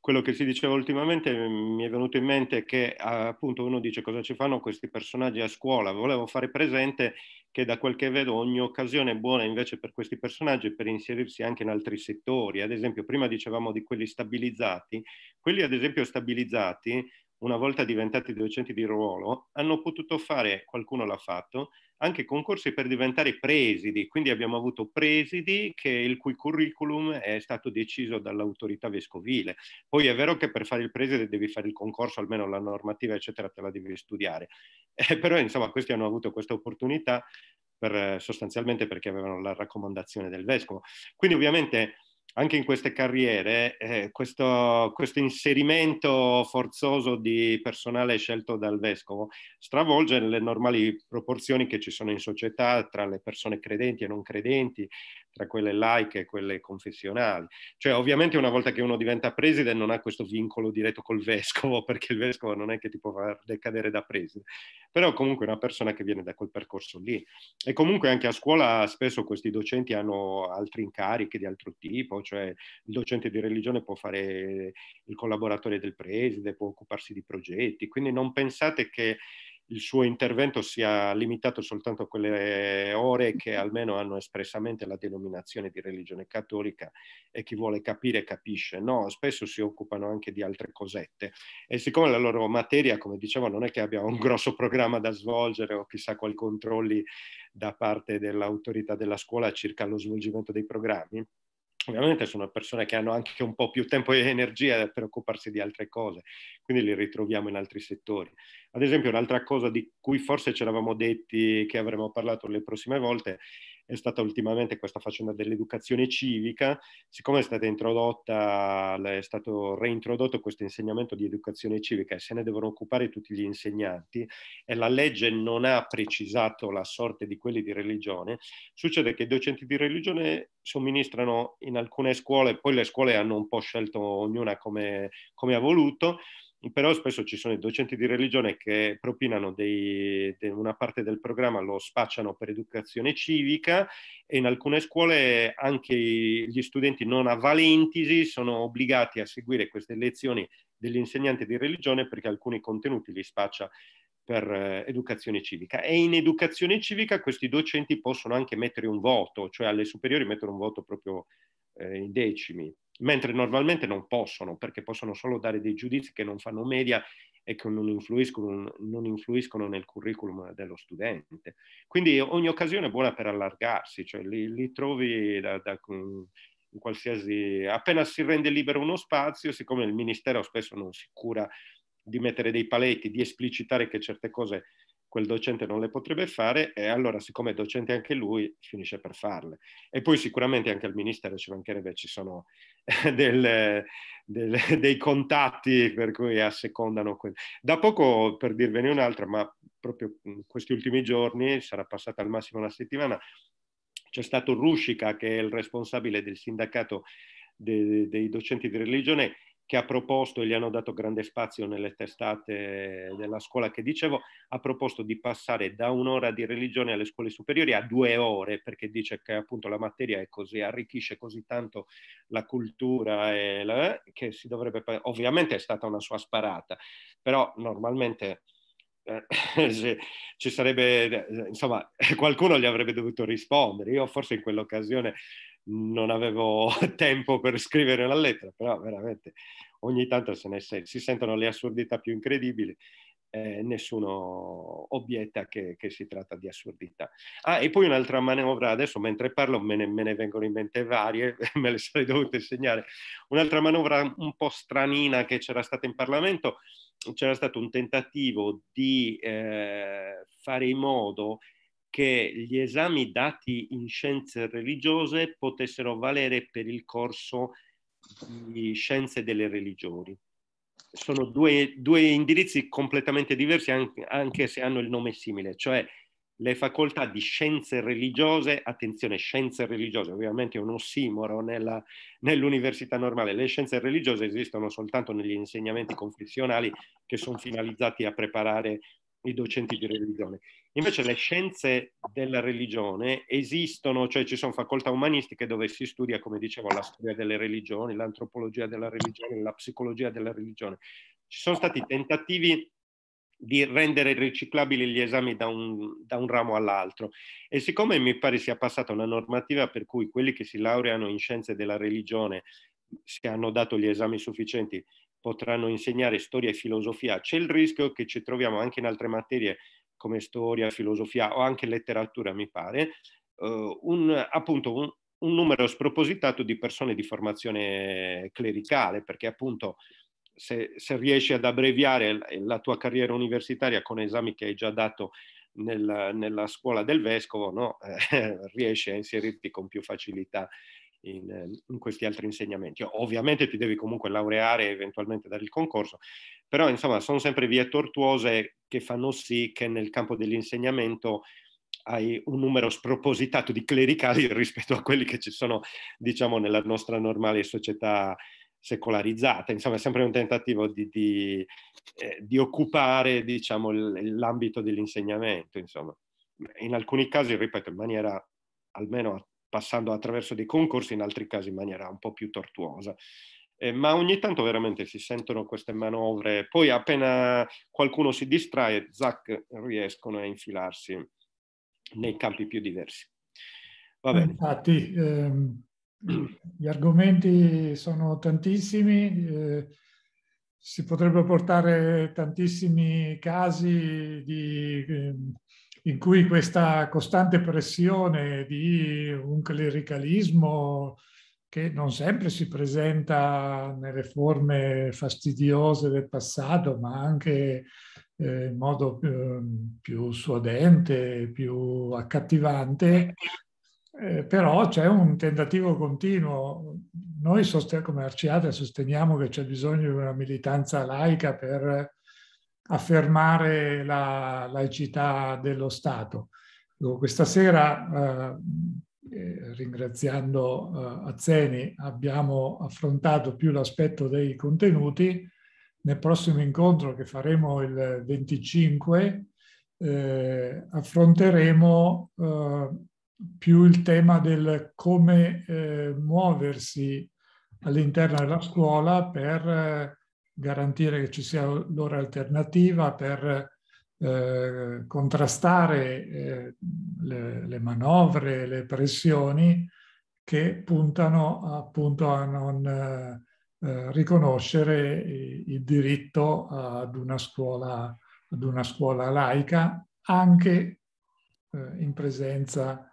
quello che si diceva ultimamente mi è venuto in mente che appunto uno dice cosa ci fanno questi personaggi a scuola. Volevo fare presente che da quel che vedo ogni occasione è buona invece per questi personaggi per inserirsi anche in altri settori. Ad esempio, prima dicevamo di quelli stabilizzati, quelli ad esempio stabilizzati una volta diventati docenti di ruolo, hanno potuto fare, qualcuno l'ha fatto, anche concorsi per diventare presidi, quindi abbiamo avuto presidi che, il cui curriculum è stato deciso dall'autorità vescovile. Poi è vero che per fare il preside devi fare il concorso, almeno la normativa, eccetera, te la devi studiare. Eh, però insomma questi hanno avuto questa opportunità per, sostanzialmente perché avevano la raccomandazione del vescovo. Quindi ovviamente anche in queste carriere eh, questo, questo, inserimento forzoso di personale scelto dal vescovo stravolge le normali proporzioni che ci sono in società tra le persone credenti e non credenti, tra quelle laiche e quelle confessionali. Cioè, ovviamente una volta che uno diventa preside non ha questo vincolo diretto col vescovo, perché il vescovo non è che ti può far decadere da preside, però comunque è una persona che viene da quel percorso lì. E comunque anche a scuola spesso questi docenti hanno altri incarichi di altro tipo, cioè il docente di religione può fare il collaboratore del preside, può occuparsi di progetti, quindi non pensate che il suo intervento sia limitato soltanto a quelle ore che almeno hanno espressamente la denominazione di religione cattolica e chi vuole capire capisce. No, spesso si occupano anche di altre cosette e siccome la loro materia, come dicevo, non è che abbia un grosso programma da svolgere o chissà quali controlli da parte dell'autorità della scuola circa lo svolgimento dei programmi, ovviamente sono persone che hanno anche un po' più tempo e energia per occuparsi di altre cose, quindi li ritroviamo in altri settori. Ad esempio, un'altra cosa di cui forse ci eravamo detti che avremmo parlato le prossime volte è stata ultimamente questa faccenda dell'educazione civica, siccome è stata introdotta, è stato reintrodotto questo insegnamento di educazione civica e se ne devono occupare tutti gli insegnanti e la legge non ha precisato la sorte di quelli di religione, succede che i docenti di religione somministrano in alcune scuole, poi le scuole hanno un po' scelto ognuna come, come ha voluto, però spesso ci sono i docenti di religione che propinano dei, de una parte del programma, lo spacciano per educazione civica e in alcune scuole anche gli studenti non avvalentisi sono obbligati a seguire queste lezioni dell'insegnante di religione perché alcuni contenuti li spaccia per eh, educazione civica e in educazione civica questi docenti possono anche mettere un voto, cioè alle superiori mettono un voto proprio eh, in decimi mentre normalmente non possono, perché possono solo dare dei giudizi che non fanno media e che non influiscono, non influiscono nel curriculum dello studente. Quindi ogni occasione è buona per allargarsi, cioè li, li trovi da, da qualsiasi... Appena si rende libero uno spazio, siccome il Ministero spesso non si cura di mettere dei paletti, di esplicitare che certe cose quel docente non le potrebbe fare e allora siccome è docente anche lui finisce per farle. E poi sicuramente anche al Ministero ci mancherebbe, ci sono delle, delle, dei contatti per cui assecondano. Que... Da poco, per dirvene un'altra, ma proprio in questi ultimi giorni, sarà passata al massimo una settimana, c'è stato Ruscica che è il responsabile del sindacato dei, dei docenti di religione che ha proposto, e gli hanno dato grande spazio nelle testate della scuola che dicevo, ha proposto di passare da un'ora di religione alle scuole superiori a due ore, perché dice che appunto la materia è così, arricchisce così tanto la cultura e la, eh, che si dovrebbe... Ovviamente è stata una sua sparata, però normalmente eh, ci sarebbe, eh, insomma, qualcuno gli avrebbe dovuto rispondere. Io forse in quell'occasione non avevo tempo per scrivere la lettera, però veramente ogni tanto se ne sei, si sentono le assurdità più incredibili. Eh, nessuno obietta che, che, si tratta di assurdità. Ah, e poi un'altra manovra, adesso mentre parlo me ne, me ne vengono in mente varie, me le sarei dovute segnare. Un'altra manovra un po' stranina che c'era stata in Parlamento c'era stato un tentativo di eh, fare in modo che gli esami dati in scienze religiose potessero valere per il corso di scienze delle religioni. Sono due, due indirizzi completamente diversi anche, anche se hanno il nome simile, cioè le facoltà di scienze religiose, attenzione, scienze religiose ovviamente è un ossimoro nella, nell'università normale, le scienze religiose esistono soltanto negli insegnamenti confessionali che sono finalizzati a preparare i docenti di religione. Invece le scienze della religione esistono, cioè ci sono facoltà umanistiche dove si studia, come dicevo, la storia delle religioni, l'antropologia della religione, la psicologia della religione. Ci sono stati tentativi di rendere riciclabili gli esami da un, da un ramo all'altro. E siccome mi pare sia passata una normativa per cui quelli che si laureano in scienze della religione, se hanno dato gli esami sufficienti, potranno insegnare storia e filosofia, c'è il rischio che ci troviamo anche in altre materie come storia, filosofia o anche letteratura, mi pare, uh, un, appunto un, un numero spropositato di persone di formazione clericale, perché appunto se, se, riesci ad abbreviare eh, la tua carriera universitaria con esami che hai già dato nel, nella scuola del vescovo, no? Eh, riesci a inserirti con più facilità in, in, questi altri insegnamenti. Ovviamente ti devi comunque laureare e eventualmente dare il concorso, però insomma sono sempre vie tortuose che fanno sì che nel campo dell'insegnamento hai un numero spropositato di clericali rispetto a quelli che ci sono, diciamo, nella nostra normale società secolarizzata, insomma è sempre un tentativo di, di, eh, di occupare diciamo, l'ambito dell'insegnamento. Insomma. In alcuni casi, ripeto, in maniera almeno passando attraverso dei concorsi, in altri casi in maniera un po' più tortuosa. Eh, ma ogni tanto veramente si sentono queste manovre, poi appena qualcuno si distrae, zac, riescono a infilarsi nei campi più diversi. Va bene. Infatti, ehm, gli argomenti sono tantissimi, eh, si potrebbero portare tantissimi casi di, eh, in cui questa costante pressione di un clericalismo che non sempre si presenta nelle forme fastidiose del passato, ma anche eh, in modo più, ehm, più suadente, più accattivante, eh, però c'è un tentativo continuo. Noi sosten- come Arciate sosteniamo che c'è bisogno di una militanza laica per affermare la laicità dello Stato. Questa sera, eh, eh, ringraziando eh, Azzeni, abbiamo affrontato più l'aspetto dei contenuti. Nel prossimo incontro che faremo il 25 eh, affronteremo eh, più il tema del come eh, muoversi all'interno della scuola per eh, garantire che ci sia l'ora alternativa, per eh, contrastare eh, le, le, manovre, le pressioni che puntano appunto a non eh, riconoscere il diritto ad una scuola, ad una scuola laica anche eh, in presenza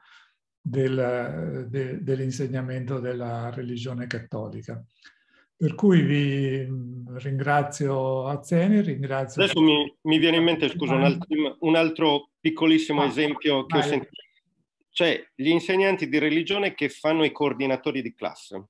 del, de, dell'insegnamento della religione cattolica. Per cui vi mm, ringrazio Azzeni, ringrazio... Adesso mi, mi viene in mente, scusa, un altro, un altro piccolissimo ah, esempio che vai. ho sentito. Cioè, gli insegnanti di religione che fanno i coordinatori di classe.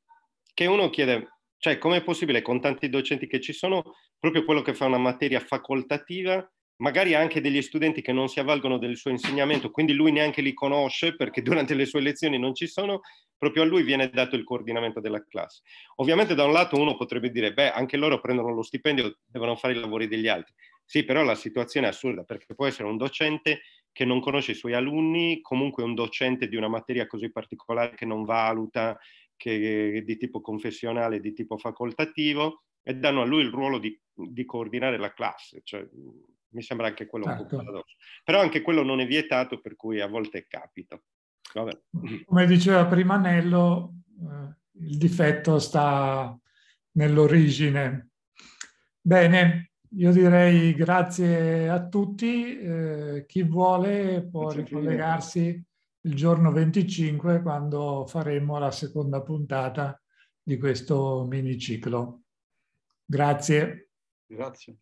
Che uno chiede, cioè, com'è possibile con tanti docenti che ci sono, proprio quello che fa una materia facoltativa magari anche degli studenti che non si avvalgono del suo insegnamento, quindi lui neanche li conosce perché durante le sue lezioni non ci sono, proprio a lui viene dato il coordinamento della classe. Ovviamente da un lato uno potrebbe dire, beh, anche loro prendono lo stipendio, devono fare i lavori degli altri. Sì, però la situazione è assurda perché può essere un docente che non conosce i suoi alunni, comunque un docente di una materia così particolare che non valuta, che è di tipo confessionale, di tipo facoltativo, e danno a lui il ruolo di, di coordinare la classe. Cioè, mi sembra anche quello certo. un po' certo. paradosso. Però anche quello non è vietato, per cui a volte capita. Vabbè. Come diceva prima Nello, eh, il difetto sta nell'origine. Bene, io direi grazie a tutti. Eh, chi vuole può grazie ricollegarsi il giorno 25 quando faremo la seconda puntata di questo miniciclo. Grazie. Grazie.